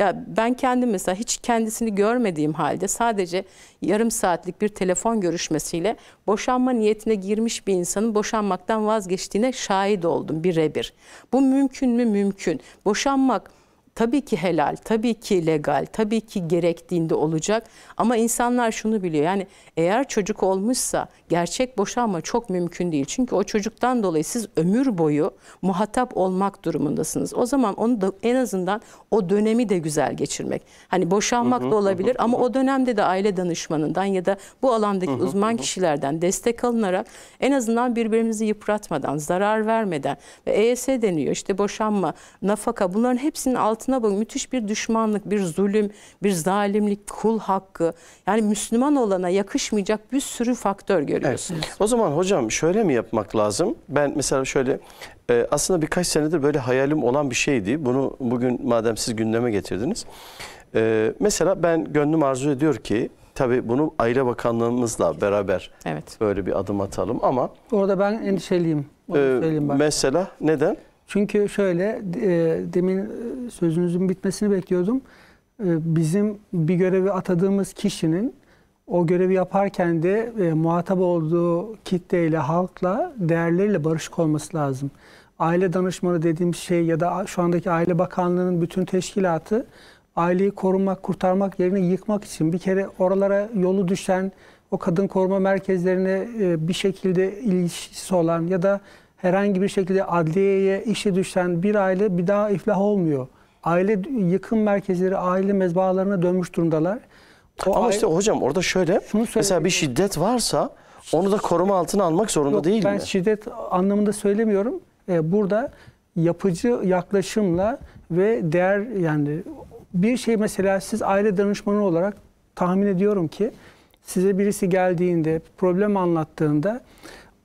ya ben kendim mesela hiç kendisini görmediğim halde sadece yarım saatlik bir telefon görüşmesiyle boşanma niyetine girmiş bir insanın boşanmaktan vazgeçtiğine şahit oldum birebir. Bu mümkün mü? Mümkün. Boşanmak tabii ki helal, tabii ki legal, tabii ki gerektiğinde olacak. Ama insanlar şunu biliyor yani eğer çocuk olmuşsa gerçek boşanma çok mümkün değil. Çünkü o çocuktan dolayı siz ömür boyu muhatap olmak durumundasınız. O zaman onu da en azından o dönemi de güzel geçirmek. Hani boşanmak da olabilir ama o dönemde de aile danışmanından ya da bu alandaki uzman kişilerden destek alınarak en azından birbirimizi yıpratmadan, zarar vermeden ve EYS deniyor işte boşanma, nafaka bunların hepsinin altı altına bakın müthiş bir düşmanlık, bir zulüm, bir zalimlik, kul hakkı. Yani Müslüman olana yakışmayacak bir sürü faktör görüyorsunuz. Evet. O zaman hocam şöyle mi yapmak lazım? Ben mesela şöyle e, aslında birkaç senedir böyle hayalim olan bir şeydi. Bunu bugün madem siz gündeme getirdiniz. E, mesela ben gönlüm arzu ediyor ki tabii bunu aile bakanlığımızla beraber evet. böyle bir adım atalım ama... Orada ben endişeliyim. Onu e, mesela neden? Çünkü şöyle e, demin e, sözünüzün bitmesini bekliyordum. E, bizim bir görevi atadığımız kişinin o görevi yaparken de e, muhatap olduğu kitleyle, halkla, değerleriyle barışık olması lazım. Aile danışmanı dediğim şey ya da şu andaki Aile Bakanlığı'nın bütün teşkilatı aileyi korumak, kurtarmak yerine yıkmak için bir kere oralara yolu düşen, o kadın koruma merkezlerine e, bir şekilde ilişkisi olan ya da herhangi bir şekilde adliyeye işi düşen bir aile bir daha iflah olmuyor. Aile yıkım merkezleri, aile mezbahalarına dönmüş durumdalar. O Ama aile... işte hocam orada şöyle, mesela bir şiddet varsa onu da koruma altına almak zorunda Yok, değil ben mi? Ben şiddet anlamında söylemiyorum. Ee, burada yapıcı yaklaşımla ve değer yani bir şey mesela siz aile danışmanı olarak tahmin ediyorum ki size birisi geldiğinde problem anlattığında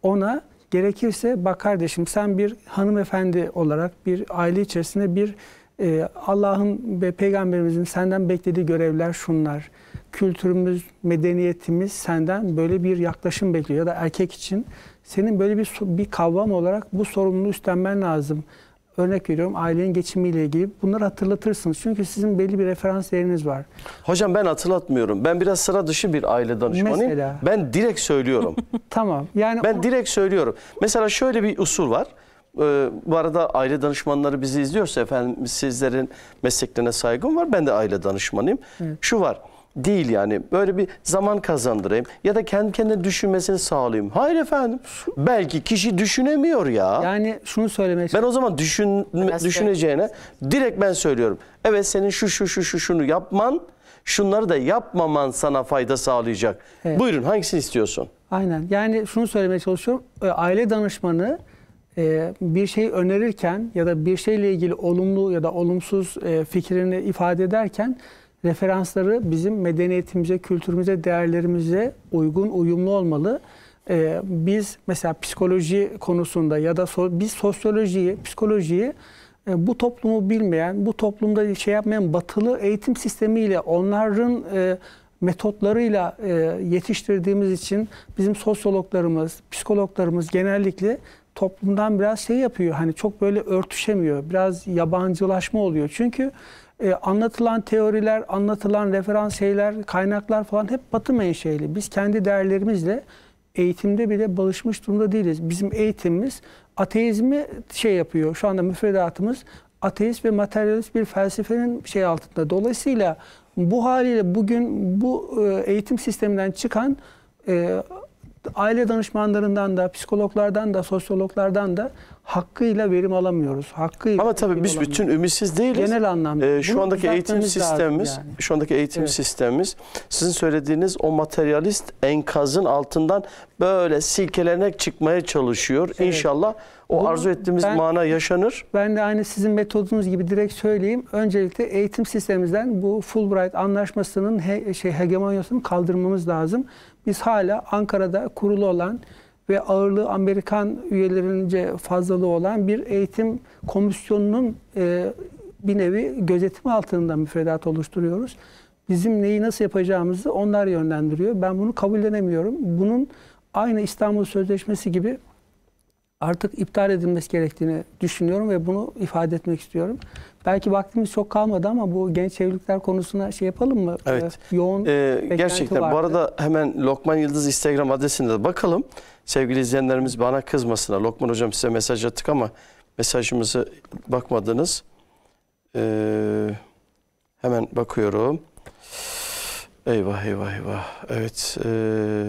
ona Gerekirse bak kardeşim sen bir hanımefendi olarak bir aile içerisinde bir e, Allah'ın ve peygamberimizin senden beklediği görevler şunlar. Kültürümüz, medeniyetimiz senden böyle bir yaklaşım bekliyor ya da erkek için senin böyle bir bir kavram olarak bu sorumluluğu üstlenmen lazım örnek veriyorum ailenin geçimiyle ilgili bunları hatırlatırsınız. Çünkü sizin belli bir referans değeriniz var. Hocam ben hatırlatmıyorum. Ben biraz sıra dışı bir aile danışmanıyım. Mesela. Ben direkt söylüyorum. tamam. Yani ben o... direkt söylüyorum. Mesela şöyle bir usul var. Ee, bu arada aile danışmanları bizi izliyorsa efendim sizlerin mesleklerine saygım var. Ben de aile danışmanıyım. Evet. Şu var değil yani. Böyle bir zaman kazandırayım ya da kendi kendine düşünmesini sağlayayım. Hayır efendim. Belki kişi düşünemiyor ya. Yani şunu söylemek Ben o zaman düşün, düşüneceğine direkt ben söylüyorum. Evet senin şu şu şu şu şunu yapman, şunları da yapmaman sana fayda sağlayacak. Evet. Buyurun hangisini istiyorsun? Aynen. Yani şunu söylemeye çalışıyorum. E, aile danışmanı e, bir şey önerirken ya da bir şeyle ilgili olumlu ya da olumsuz e, fikrini ifade ederken referansları bizim medeniyetimize, kültürümüze, değerlerimize uygun, uyumlu olmalı. Ee, biz mesela psikoloji konusunda ya da so biz sosyolojiyi, psikolojiyi e, bu toplumu bilmeyen, bu toplumda şey yapmayan batılı eğitim sistemiyle onların e, metotlarıyla e, yetiştirdiğimiz için bizim sosyologlarımız, psikologlarımız genellikle toplumdan biraz şey yapıyor. Hani çok böyle örtüşemiyor. Biraz yabancılaşma oluyor. Çünkü e, anlatılan teoriler, anlatılan referans şeyler, kaynaklar falan hep batı menşeli. Biz kendi değerlerimizle eğitimde bile balışmış durumda değiliz. Bizim eğitimimiz ateizmi şey yapıyor. Şu anda müfredatımız ateist ve materyalist bir felsefenin şey altında. Dolayısıyla bu haliyle bugün bu e, eğitim sisteminden çıkan e, aile danışmanlarından da, psikologlardan da, sosyologlardan da hakkıyla verim alamıyoruz. Hakkıyla Ama tabii biz alamıyoruz. bütün ümitsiz değiliz. Genel anlamda. Ee, şu andaki eğitim sistemimiz, yani. şu andaki eğitim evet. sistemimiz sizin söylediğiniz o materyalist enkazın altından böyle silkelenerek çıkmaya çalışıyor. Evet. İnşallah o Bunu arzu ettiğimiz ben, mana yaşanır. Ben de aynı sizin metodunuz gibi direkt söyleyeyim. Öncelikle eğitim sistemimizden bu Fulbright anlaşmasının he, şey hegemonyasını kaldırmamız lazım. Biz hala Ankara'da kurulu olan ve ağırlığı Amerikan üyelerince fazlalığı olan bir eğitim komisyonunun e, bir nevi gözetim altında müfredat oluşturuyoruz. Bizim neyi nasıl yapacağımızı onlar yönlendiriyor. Ben bunu kabullenemiyorum. Bunun aynı İstanbul Sözleşmesi gibi artık iptal edilmesi gerektiğini düşünüyorum ve bunu ifade etmek istiyorum. Belki vaktimiz çok kalmadı ama bu genç evlilikler konusuna şey yapalım mı? Evet. Ee, yoğun ee, Gerçekten vardı. bu arada hemen Lokman Yıldız Instagram adresinde de bakalım. Sevgili izleyenlerimiz bana kızmasına Lokman Hocam size mesaj attık ama mesajımızı bakmadınız. Ee, hemen bakıyorum. Eyvah eyvah eyvah. Evet. Ee,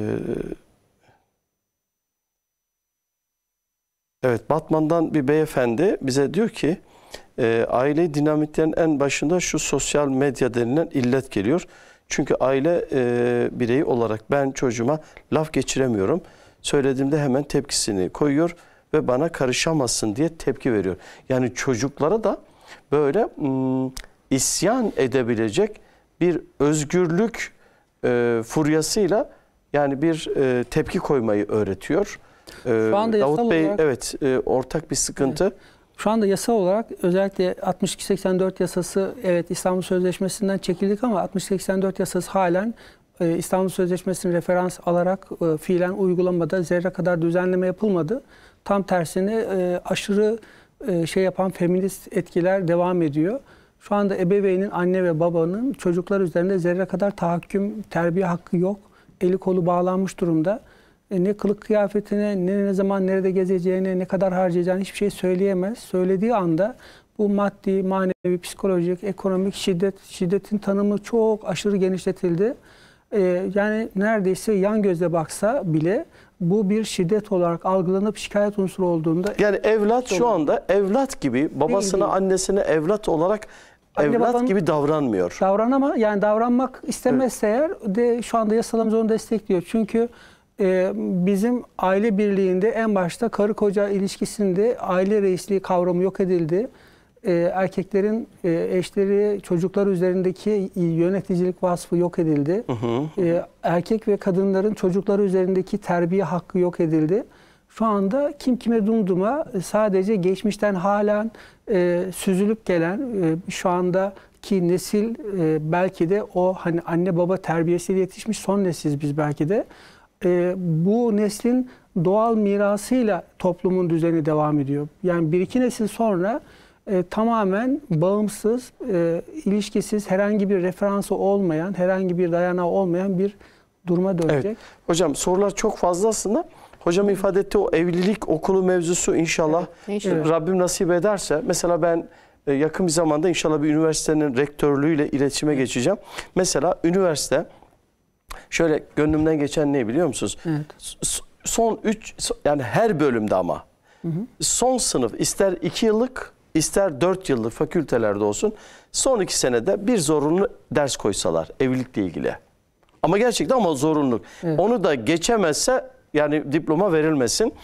evet Batman'dan bir beyefendi bize diyor ki e, aile dinamiklerin en başında şu sosyal medya denilen illet geliyor. Çünkü aile e, bireyi olarak ben çocuğuma laf geçiremiyorum. Söylediğimde hemen tepkisini koyuyor ve bana karışamazsın diye tepki veriyor. Yani çocuklara da böyle m, hmm, isyan edebilecek bir özgürlük e, furyasıyla yani bir e, tepki koymayı öğretiyor. E, Şu anda ee, Davut Bey olarak... evet e, ortak bir sıkıntı. Evet. Şu anda yasa olarak özellikle 62 yasası evet İstanbul Sözleşmesi'nden çekildik ama 62 yasası halen e, İstanbul Sözleşmesi'ni referans alarak e, fiilen uygulamada zerre kadar düzenleme yapılmadı. Tam tersine e, aşırı e, şey yapan feminist etkiler devam ediyor. Şu anda ebeveynin, anne ve babanın çocuklar üzerinde zerre kadar tahakküm, terbiye hakkı yok. Eli kolu bağlanmış durumda. E, ne kılık kıyafetine, ne, ne zaman nerede gezeceğine, ne kadar harcayacağını hiçbir şey söyleyemez. Söylediği anda bu maddi, manevi, psikolojik, ekonomik şiddet, şiddetin tanımı çok aşırı genişletildi. Ee, yani neredeyse yan gözle baksa bile bu bir şiddet olarak algılanıp şikayet unsuru olduğunda... Yani evlat şu anda evlat gibi babasına, değil, değil. annesine evlat olarak Anne evlat gibi davranmıyor. Davran ama yani davranmak istemezse evet. eğer de şu anda yasalarımız onu destekliyor. Çünkü e, bizim aile birliğinde en başta karı koca ilişkisinde aile reisliği kavramı yok edildi. E, erkeklerin e, eşleri, çocuklar üzerindeki yöneticilik vasfı yok edildi. Hı hı. E, erkek ve kadınların çocukları üzerindeki terbiye hakkı yok edildi. Şu anda kim kime dumduma e, sadece geçmişten halen e, süzülüp gelen e, şu anda ki nesil e, belki de o hani anne baba terbiyesiyle yetişmiş son nesiliz biz belki de e, bu neslin doğal mirasıyla toplumun düzeni devam ediyor. Yani bir iki nesil sonra e, tamamen bağımsız, e, ilişkisiz, herhangi bir referansı olmayan, herhangi bir dayanağı olmayan bir duruma dönecek. Evet. Hocam sorular çok fazla aslında. Hocam ifade etti o evlilik okulu mevzusu inşallah, evet, inşallah. Rabbim nasip ederse. Mesela ben e, yakın bir zamanda inşallah bir üniversitenin rektörlüğüyle iletişime geçeceğim. Mesela üniversite Şöyle gönlümden geçen ne biliyor musunuz? Evet. Son 3 yani her bölümde ama hı hı. son sınıf ister 2 yıllık ister 4 yıllık fakültelerde olsun son 2 senede bir zorunlu ders koysalar evlilikle ilgili. Ama gerçekten ama zorunluluk. Evet. Onu da geçemezse yani diploma verilmesin.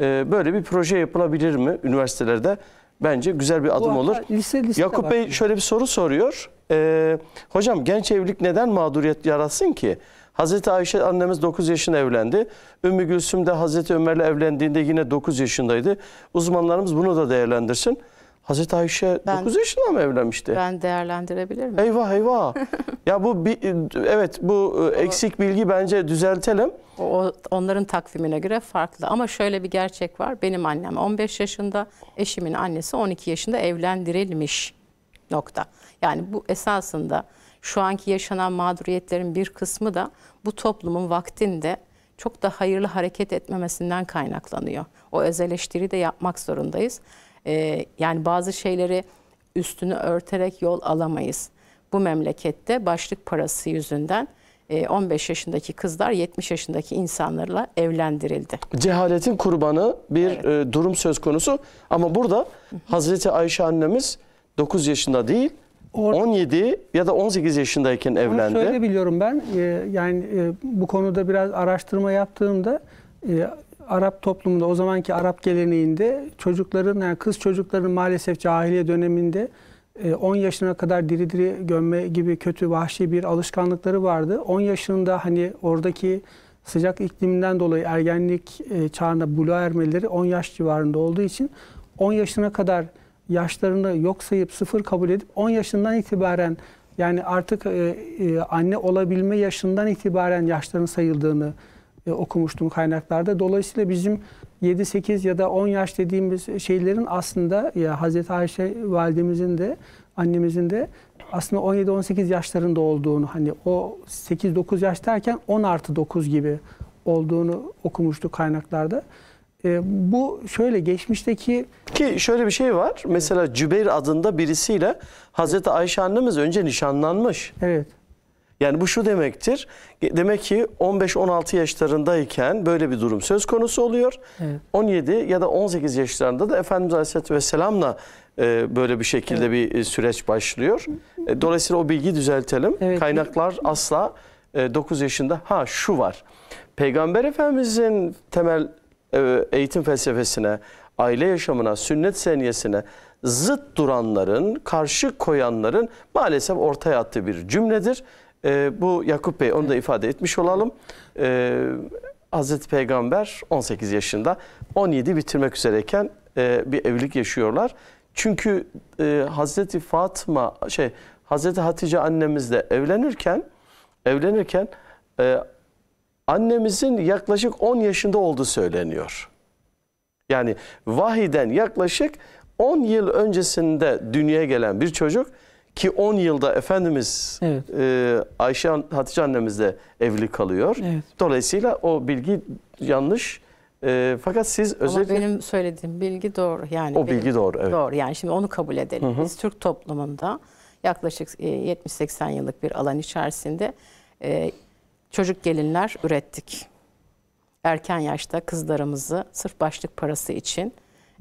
Ee, böyle bir proje yapılabilir mi üniversitelerde? Bence güzel bir adım Bu olur. Lise, lise Yakup Bey şöyle bir soru soruyor. Ee, hocam genç evlilik neden mağduriyet yaratsın ki? Hazreti Ayşe annemiz 9 yaşında evlendi. Ümmü Gülsüm de Hazreti Ömer'le evlendiğinde yine 9 yaşındaydı. Uzmanlarımız bunu da değerlendirsin. Hazreti Ayşe ben, 9 yaşında mı evlenmişti? Ben değerlendirebilir miyim? Eyvah eyvah. ya bu bir, evet bu o, e, eksik bilgi bence düzeltelim. O, onların takvimine göre farklı ama şöyle bir gerçek var. Benim annem 15 yaşında, eşimin annesi 12 yaşında evlendirilmiş nokta. Yani bu esasında şu anki yaşanan mağduriyetlerin bir kısmı da bu toplumun vaktinde çok da hayırlı hareket etmemesinden kaynaklanıyor. O öz eleştiri de yapmak zorundayız. Ee, yani bazı şeyleri üstünü örterek yol alamayız. Bu memlekette başlık parası yüzünden 15 e, yaşındaki kızlar 70 yaşındaki insanlarla evlendirildi. Cehaletin kurbanı bir evet. E, durum söz konusu ama burada Hazreti Ayşe annemiz 9 yaşında değil Or 17 ya da 18 yaşındayken evlendi. Onu şöyle biliyorum ben. E, yani e, bu konuda biraz araştırma yaptığımda e, Arap toplumunda o zamanki Arap geleneğinde çocukların yani kız çocuklarının maalesef cahiliye döneminde 10 e, yaşına kadar diri diri gömme gibi kötü vahşi bir alışkanlıkları vardı. 10 yaşında hani oradaki sıcak ikliminden dolayı ergenlik e, çağında buluğa ermeleri 10 yaş civarında olduğu için 10 yaşına kadar yaşlarını yok sayıp sıfır kabul edip 10 yaşından itibaren yani artık e, e, anne olabilme yaşından itibaren yaşların sayıldığını e, okumuştum kaynaklarda. Dolayısıyla bizim 7, 8 ya da 10 yaş dediğimiz şeylerin aslında ya Hazreti Ayşe validemizin de annemizin de aslında 17-18 yaşlarında olduğunu hani o 8-9 yaş derken 10 artı 9 gibi olduğunu okumuştuk kaynaklarda. Ee, bu şöyle geçmişteki... Ki şöyle bir şey var. Mesela Cübeyr adında birisiyle Hazreti Ayşe annemiz önce nişanlanmış. Evet. Yani bu şu demektir. Demek ki 15-16 yaşlarındayken böyle bir durum söz konusu oluyor. Evet. 17 ya da 18 yaşlarında da Efendimiz Aleyhisselatü Vesselam'la e, böyle bir şekilde evet. bir e, süreç başlıyor. E, dolayısıyla o bilgi düzeltelim. Evet. Kaynaklar asla e, 9 yaşında ha şu var. Peygamber Efendimizin temel e, eğitim felsefesine, aile yaşamına, sünnet seniyesine zıt duranların, karşı koyanların maalesef ortaya attığı bir cümledir. E, bu Yakup Bey onu da ifade etmiş olalım. E, Hazreti Peygamber 18 yaşında 17 bitirmek üzereyken e, bir evlilik yaşıyorlar. Çünkü e, Hazreti Fatma şey Hazreti Hatice annemizle evlenirken evlenirken e, annemizin yaklaşık 10 yaşında olduğu söyleniyor. Yani vahiden yaklaşık 10 yıl öncesinde dünyaya gelen bir çocuk ki 10 yılda Efendimiz evet. e, Ayşe Hatice annemizle evli kalıyor. Evet. Dolayısıyla o bilgi yanlış. E, fakat siz özellikle... Ama benim söylediğim bilgi doğru. Yani o bilgi doğru. Evet. Doğru yani şimdi onu kabul edelim. Hı hı. Biz Türk toplumunda yaklaşık 70-80 e, yıllık bir alan içerisinde e, çocuk gelinler ürettik. Erken yaşta kızlarımızı sırf başlık parası için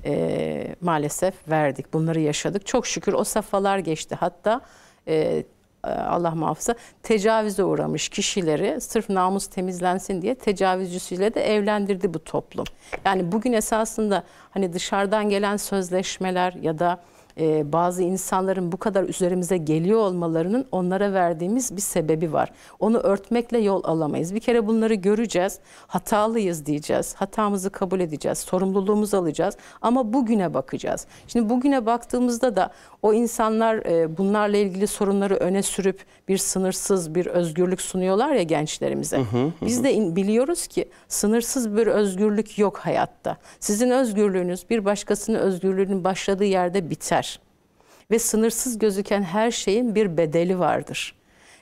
e, maalesef verdik. Bunları yaşadık. Çok şükür o safhalar geçti. Hatta e, Allah muhafaza tecavüze uğramış kişileri sırf namus temizlensin diye tecavüzcüsüyle de evlendirdi bu toplum. Yani bugün esasında hani dışarıdan gelen sözleşmeler ya da e, bazı insanların bu kadar üzerimize geliyor olmalarının onlara verdiğimiz bir sebebi var. Onu örtmekle yol alamayız. Bir kere bunları göreceğiz, hatalıyız diyeceğiz, hatamızı kabul edeceğiz, sorumluluğumuzu alacağız ama bugüne bakacağız. Şimdi bugüne baktığımızda da o insanlar e, bunlarla ilgili sorunları öne sürüp bir sınırsız bir özgürlük sunuyorlar ya gençlerimize. Hı hı, hı. Biz de biliyoruz ki sınırsız bir özgürlük yok hayatta. Sizin özgürlüğünüz bir başkasının özgürlüğünün başladığı yerde biter ve sınırsız gözüken her şeyin bir bedeli vardır.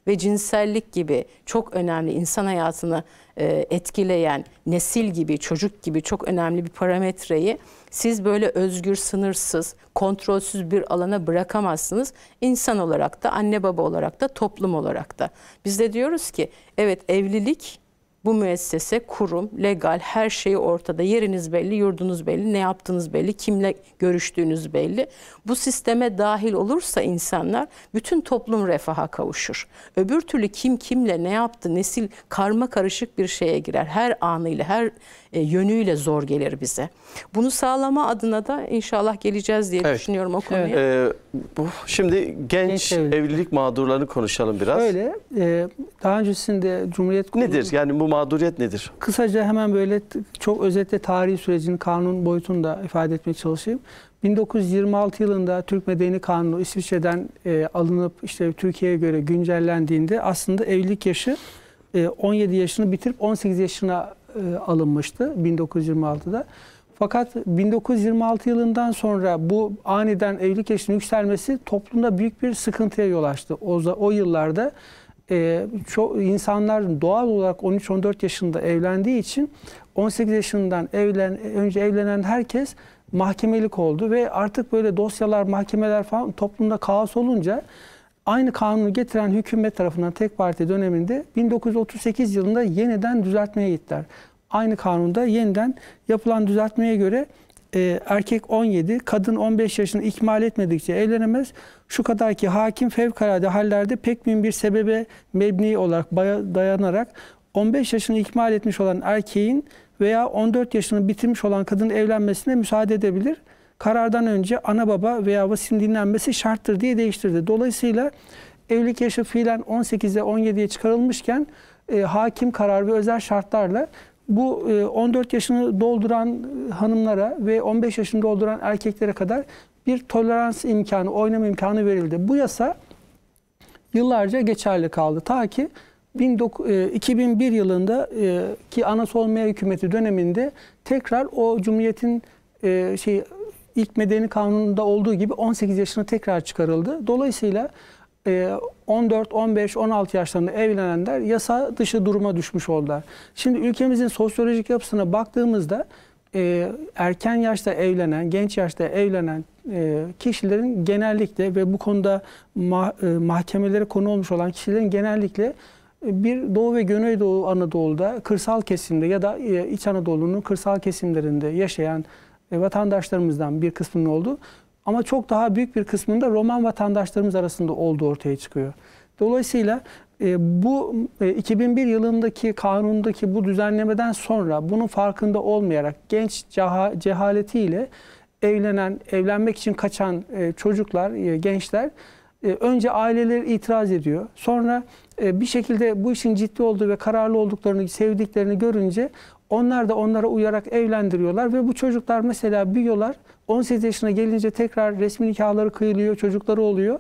Ve cinsellik gibi çok önemli insan hayatını e, etkileyen nesil gibi, çocuk gibi çok önemli bir parametreyi siz böyle özgür, sınırsız, kontrolsüz bir alana bırakamazsınız. İnsan olarak da, anne baba olarak da, toplum olarak da. Biz de diyoruz ki evet evlilik bu müessese, kurum, legal her şeyi ortada. Yeriniz belli, yurdunuz belli, ne yaptığınız belli, kimle görüştüğünüz belli. Bu sisteme dahil olursa insanlar bütün toplum refaha kavuşur. Öbür türlü kim kimle ne yaptı, nesil karma karışık bir şeye girer. Her anıyla, her e, yönüyle zor gelir bize. Bunu sağlama adına da inşallah geleceğiz diye evet. düşünüyorum o konuya. Evet. Ee, bu, şimdi genç, genç evlilik. evlilik mağdurlarını konuşalım biraz. Öyle. E, daha öncesinde Cumhuriyet Kurulu... Nedir? Yani bu mağduriyet nedir? Kısaca hemen böyle çok özetle tarihi sürecini kanun boyutunu da ifade etmeye çalışayım. 1926 yılında Türk Medeni Kanunu İsviçre'den e, alınıp işte Türkiye'ye göre güncellendiğinde aslında evlilik yaşı e, 17 yaşını bitirip 18 yaşına e, alınmıştı 1926'da. Fakat 1926 yılından sonra bu aniden evlilik yaşının yükselmesi toplumda büyük bir sıkıntıya yol açtı. O, o yıllarda e, ço- insanlar doğal olarak 13-14 yaşında evlendiği için 18 yaşından evlen önce evlenen herkes mahkemelik oldu ve artık böyle dosyalar, mahkemeler falan toplumda kaos olunca aynı kanunu getiren hükümet tarafından tek parti döneminde 1938 yılında yeniden düzeltmeye gittiler. Aynı kanunda yeniden yapılan düzeltmeye göre e, erkek 17, kadın 15 yaşını ikmal etmedikçe evlenemez. Şu kadar ki hakim fevkalade hallerde pek bin bir sebebe mebni olarak dayanarak 15 yaşını ikmal etmiş olan erkeğin veya 14 yaşını bitirmiş olan kadın evlenmesine müsaade edebilir.'' karardan önce ana baba veya vasinin dinlenmesi şarttır diye değiştirdi. Dolayısıyla evlilik yaşı fiilen 18'e 17'ye çıkarılmışken e, hakim karar ve özel şartlarla bu 14 e, yaşını dolduran e, hanımlara ve 15 yaşını dolduran erkeklere kadar bir tolerans imkanı, oynama imkanı verildi. Bu yasa yıllarca geçerli kaldı. Ta ki 2001 e, yılında ki Anasol Mer hükümeti döneminde tekrar o cumhuriyetin şey ilk medeni kanununda olduğu gibi 18 yaşına tekrar çıkarıldı. Dolayısıyla 14, 15, 16 yaşlarında evlenenler yasa dışı duruma düşmüş oldular. Şimdi ülkemizin sosyolojik yapısına baktığımızda e, erken yaşta evlenen, genç yaşta evlenen e, kişilerin genellikle ve bu konuda e, mahkemelere konu olmuş olan kişilerin genellikle bir Doğu ve Güneydoğu Anadolu'da kırsal kesimde ya da İç Anadolu'nun kırsal kesimlerinde yaşayan vatandaşlarımızdan bir kısmının oldu. Ama çok daha büyük bir kısmında Roman vatandaşlarımız arasında olduğu ortaya çıkıyor. Dolayısıyla e, bu 2001 e, yılındaki kanundaki bu düzenlemeden sonra bunun farkında olmayarak genç cehaletiyle evlenen, evlenmek için kaçan e, çocuklar, gençler önce aileleri itiraz ediyor. Sonra bir şekilde bu işin ciddi olduğu ve kararlı olduklarını, sevdiklerini görünce onlar da onlara uyarak evlendiriyorlar ve bu çocuklar mesela büyüyorlar. 18 yaşına gelince tekrar resmi nikahları kıyılıyor, çocukları oluyor.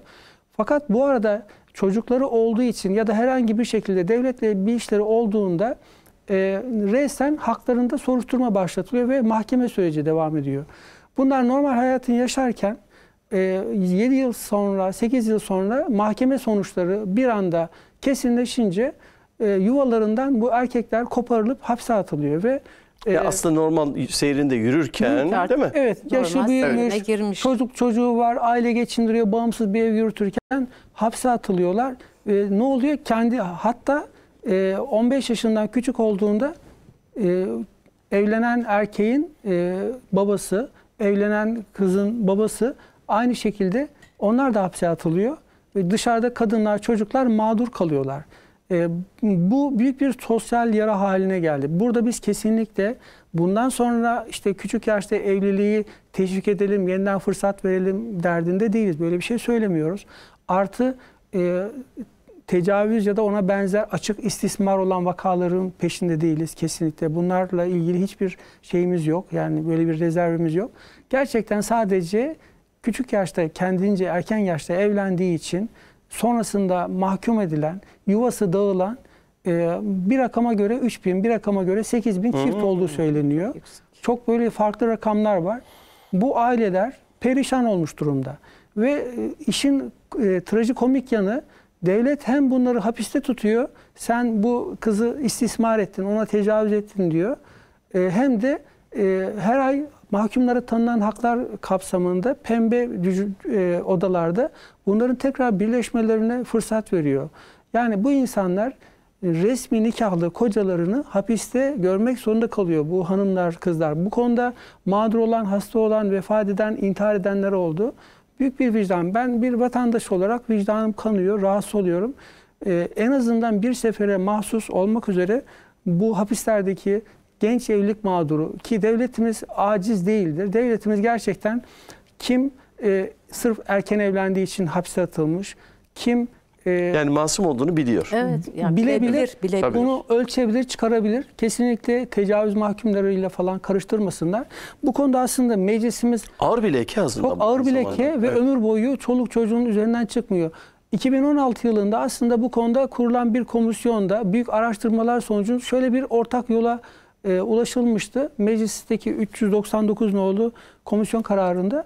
Fakat bu arada çocukları olduğu için ya da herhangi bir şekilde devletle bir işleri olduğunda e, resen haklarında soruşturma başlatılıyor ve mahkeme süreci devam ediyor. Bunlar normal hayatını yaşarken e, 7 yıl sonra, 8 yıl sonra mahkeme sonuçları bir anda kesinleşince e, yuvalarından bu erkekler koparılıp hapse atılıyor ve e, ya aslında normal seyrinde yürürken yürürken değil mi? Evet. Yaşlı büyümüş, evet. çocuk çocuğu var, aile geçindiriyor, bağımsız bir ev yürütürken hapse atılıyorlar. E, ne oluyor? Kendi hatta e, 15 yaşından küçük olduğunda e, evlenen erkeğin e, babası, evlenen kızın babası aynı şekilde onlar da hapse atılıyor. Ve dışarıda kadınlar, çocuklar mağdur kalıyorlar. E, bu büyük bir sosyal yara haline geldi. Burada biz kesinlikle bundan sonra işte küçük yaşta evliliği teşvik edelim, yeniden fırsat verelim derdinde değiliz. Böyle bir şey söylemiyoruz. Artı e, tecavüz ya da ona benzer açık istismar olan vakaların peşinde değiliz kesinlikle. Bunlarla ilgili hiçbir şeyimiz yok. Yani böyle bir rezervimiz yok. Gerçekten sadece küçük yaşta kendince erken yaşta evlendiği için sonrasında mahkum edilen, yuvası dağılan e, bir rakama göre 3 bin, bir rakama göre 8 bin çift olduğu söyleniyor. Çok böyle farklı rakamlar var. Bu aileler perişan olmuş durumda. Ve e, işin e, trajikomik yanı devlet hem bunları hapiste tutuyor, sen bu kızı istismar ettin, ona tecavüz ettin diyor. E, hem de e, her ay mahkumlara tanınan haklar kapsamında pembe e, odalarda bunların tekrar birleşmelerine fırsat veriyor. Yani bu insanlar resmi nikahlı kocalarını hapiste görmek zorunda kalıyor bu hanımlar, kızlar. Bu konuda mağdur olan, hasta olan, vefat eden, intihar edenler oldu. Büyük bir vicdan. Ben bir vatandaş olarak vicdanım kanıyor, rahatsız oluyorum. Ee, en azından bir sefere mahsus olmak üzere bu hapislerdeki genç evlilik mağduru ki devletimiz aciz değildir. Devletimiz gerçekten kim e, sırf erken evlendiği için hapse atılmış, kim e, yani masum olduğunu biliyor. Evet, yani bilebilir, bilebilir, bilebilir. Bunu ölçebilir, çıkarabilir. Kesinlikle tecavüz mahkumlarıyla falan karıştırmasınlar. Bu konuda aslında meclisimiz ağır bir leke aslında. Çok ağır bir leke ve evet. ömür boyu çoluk çocuğun üzerinden çıkmıyor. 2016 yılında aslında bu konuda kurulan bir komisyonda büyük araştırmalar sonucu şöyle bir ortak yola e, ulaşılmıştı. Meclisteki 399 nolu komisyon kararında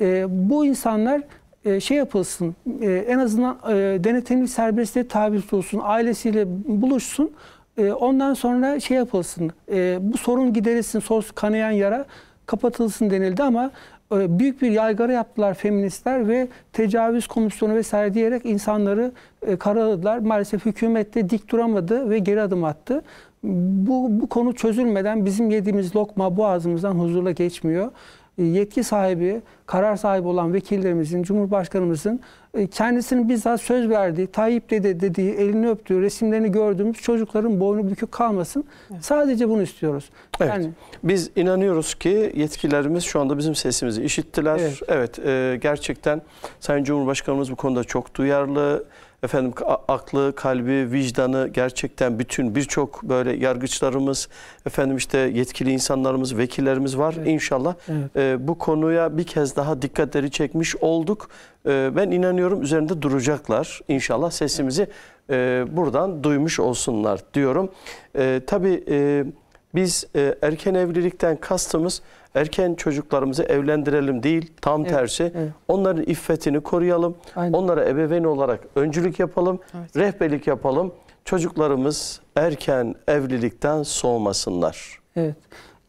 e, bu insanlar e, şey yapılsın, e, en azından e, denetimli serbestliğe tabi tutulsun, ailesiyle buluşsun. E, ondan sonra şey yapılsın, e, bu sorun giderilsin, sos kanayan yara kapatılsın denildi ama e, büyük bir yaygara yaptılar feministler ve tecavüz komisyonu vesaire diyerek insanları e, karaladılar. Maalesef hükümet de dik duramadı ve geri adım attı bu, bu konu çözülmeden bizim yediğimiz lokma boğazımızdan huzurla geçmiyor. E, yetki sahibi, karar sahibi olan vekillerimizin, Cumhurbaşkanımızın e, kendisinin bizzat söz verdiği, Tayyip dedi dediği, elini öptüğü, resimlerini gördüğümüz çocukların boynu bükük kalmasın. Evet. Sadece bunu istiyoruz. Evet. Yani, Biz inanıyoruz ki yetkililerimiz şu anda bizim sesimizi işittiler. Evet, evet e, gerçekten Sayın Cumhurbaşkanımız bu konuda çok duyarlı efendim aklı, kalbi, vicdanı gerçekten bütün birçok böyle yargıçlarımız, efendim işte yetkili insanlarımız, vekillerimiz var evet. inşallah. Evet. E, bu konuya bir kez daha dikkatleri çekmiş olduk. E, ben inanıyorum üzerinde duracaklar inşallah sesimizi e, buradan duymuş olsunlar diyorum. E, tabii e, biz e, erken evlilikten kastımız erken çocuklarımızı evlendirelim değil, tam evet, tersi. Evet. Onların iffetini koruyalım. Aynen. Onlara ebeveyn olarak öncülük yapalım, evet. rehberlik yapalım. Çocuklarımız erken evlilikten soğumasınlar. Evet.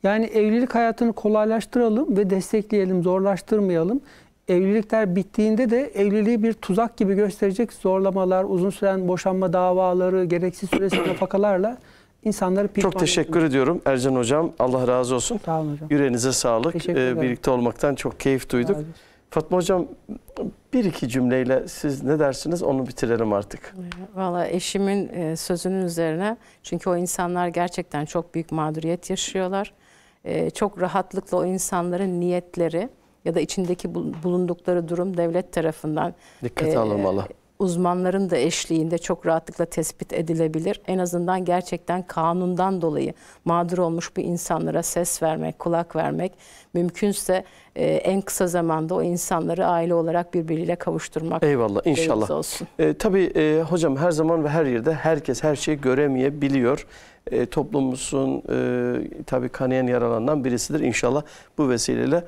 Yani evlilik hayatını kolaylaştıralım ve destekleyelim, zorlaştırmayalım. Evlilikler bittiğinde de evliliği bir tuzak gibi gösterecek zorlamalar, uzun süren boşanma davaları, gereksiz süresiz nafakalarla insanları Çok teşekkür, teşekkür ediyorum Ercan Hocam. Allah razı olsun. Sağ olun hocam. Yüreğinize sağlık. Ee, birlikte olmaktan çok keyif duyduk. Fatma Hocam bir iki cümleyle siz ne dersiniz onu bitirelim artık. Valla eşimin e, sözünün üzerine çünkü o insanlar gerçekten çok büyük mağduriyet yaşıyorlar. E, çok rahatlıkla o insanların niyetleri ya da içindeki bulundukları durum devlet tarafından dikkate e, alınmalı uzmanların da eşliğinde çok rahatlıkla tespit edilebilir. En azından gerçekten kanundan dolayı mağdur olmuş bir insanlara ses vermek, kulak vermek mümkünse e, en kısa zamanda o insanları aile olarak birbiriyle kavuşturmak. Eyvallah inşallah. Olsun. E, tabii e, hocam her zaman ve her yerde herkes her şeyi göremeyebiliyor. E, toplumumuzun e, tabii kanayan yaralandan birisidir. İnşallah bu vesileyle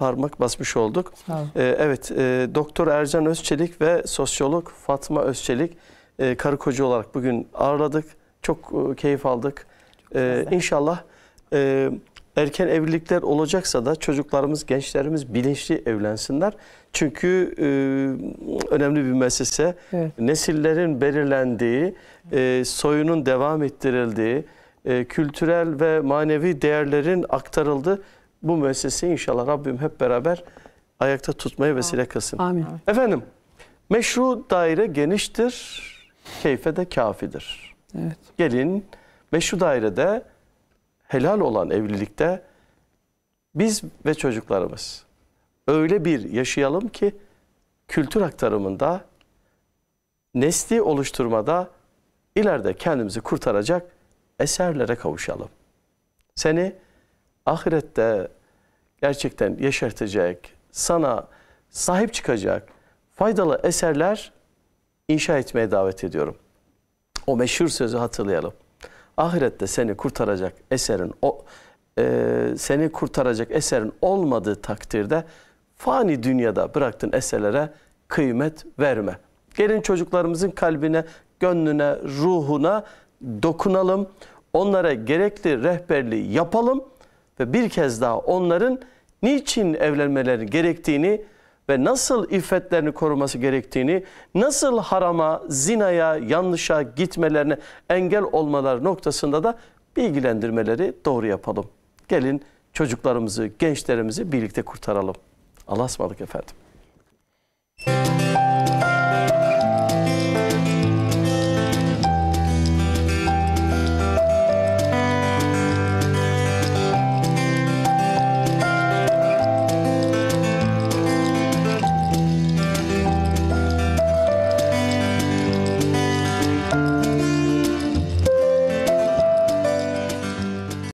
parmak basmış olduk. Ee, evet, e, Doktor Ercan Özçelik ve sosyolog Fatma Özçelik e, karı koca olarak bugün ağırladık. Çok e, keyif aldık. E, inşallah e, erken evlilikler olacaksa da çocuklarımız, gençlerimiz bilinçli evlensinler. Çünkü e, önemli bir mesele evet. nesillerin belirlendiği, e, soyunun devam ettirildiği, e, kültürel ve manevi değerlerin aktarıldığı bu müesseseyi inşallah Rabbim hep beraber ayakta tutmaya vesile kılsın. Amin. Efendim, meşru daire geniştir, keyfe de kafidir. Evet. Gelin meşru dairede helal olan evlilikte biz ve çocuklarımız öyle bir yaşayalım ki kültür aktarımında, nesli oluşturmada ileride kendimizi kurtaracak eserlere kavuşalım. Seni ahirette gerçekten yeşertecek, sana sahip çıkacak faydalı eserler inşa etmeye davet ediyorum. O meşhur sözü hatırlayalım. Ahirette seni kurtaracak eserin o e, seni kurtaracak eserin olmadığı takdirde fani dünyada bıraktığın eserlere kıymet verme. Gelin çocuklarımızın kalbine, gönlüne, ruhuna dokunalım. Onlara gerekli rehberliği yapalım ve bir kez daha onların niçin evlenmeleri gerektiğini ve nasıl iffetlerini koruması gerektiğini, nasıl harama, zinaya, yanlışa gitmelerine engel olmalar noktasında da bilgilendirmeleri doğru yapalım. Gelin çocuklarımızı, gençlerimizi birlikte kurtaralım. Allah'a ısmarladık efendim.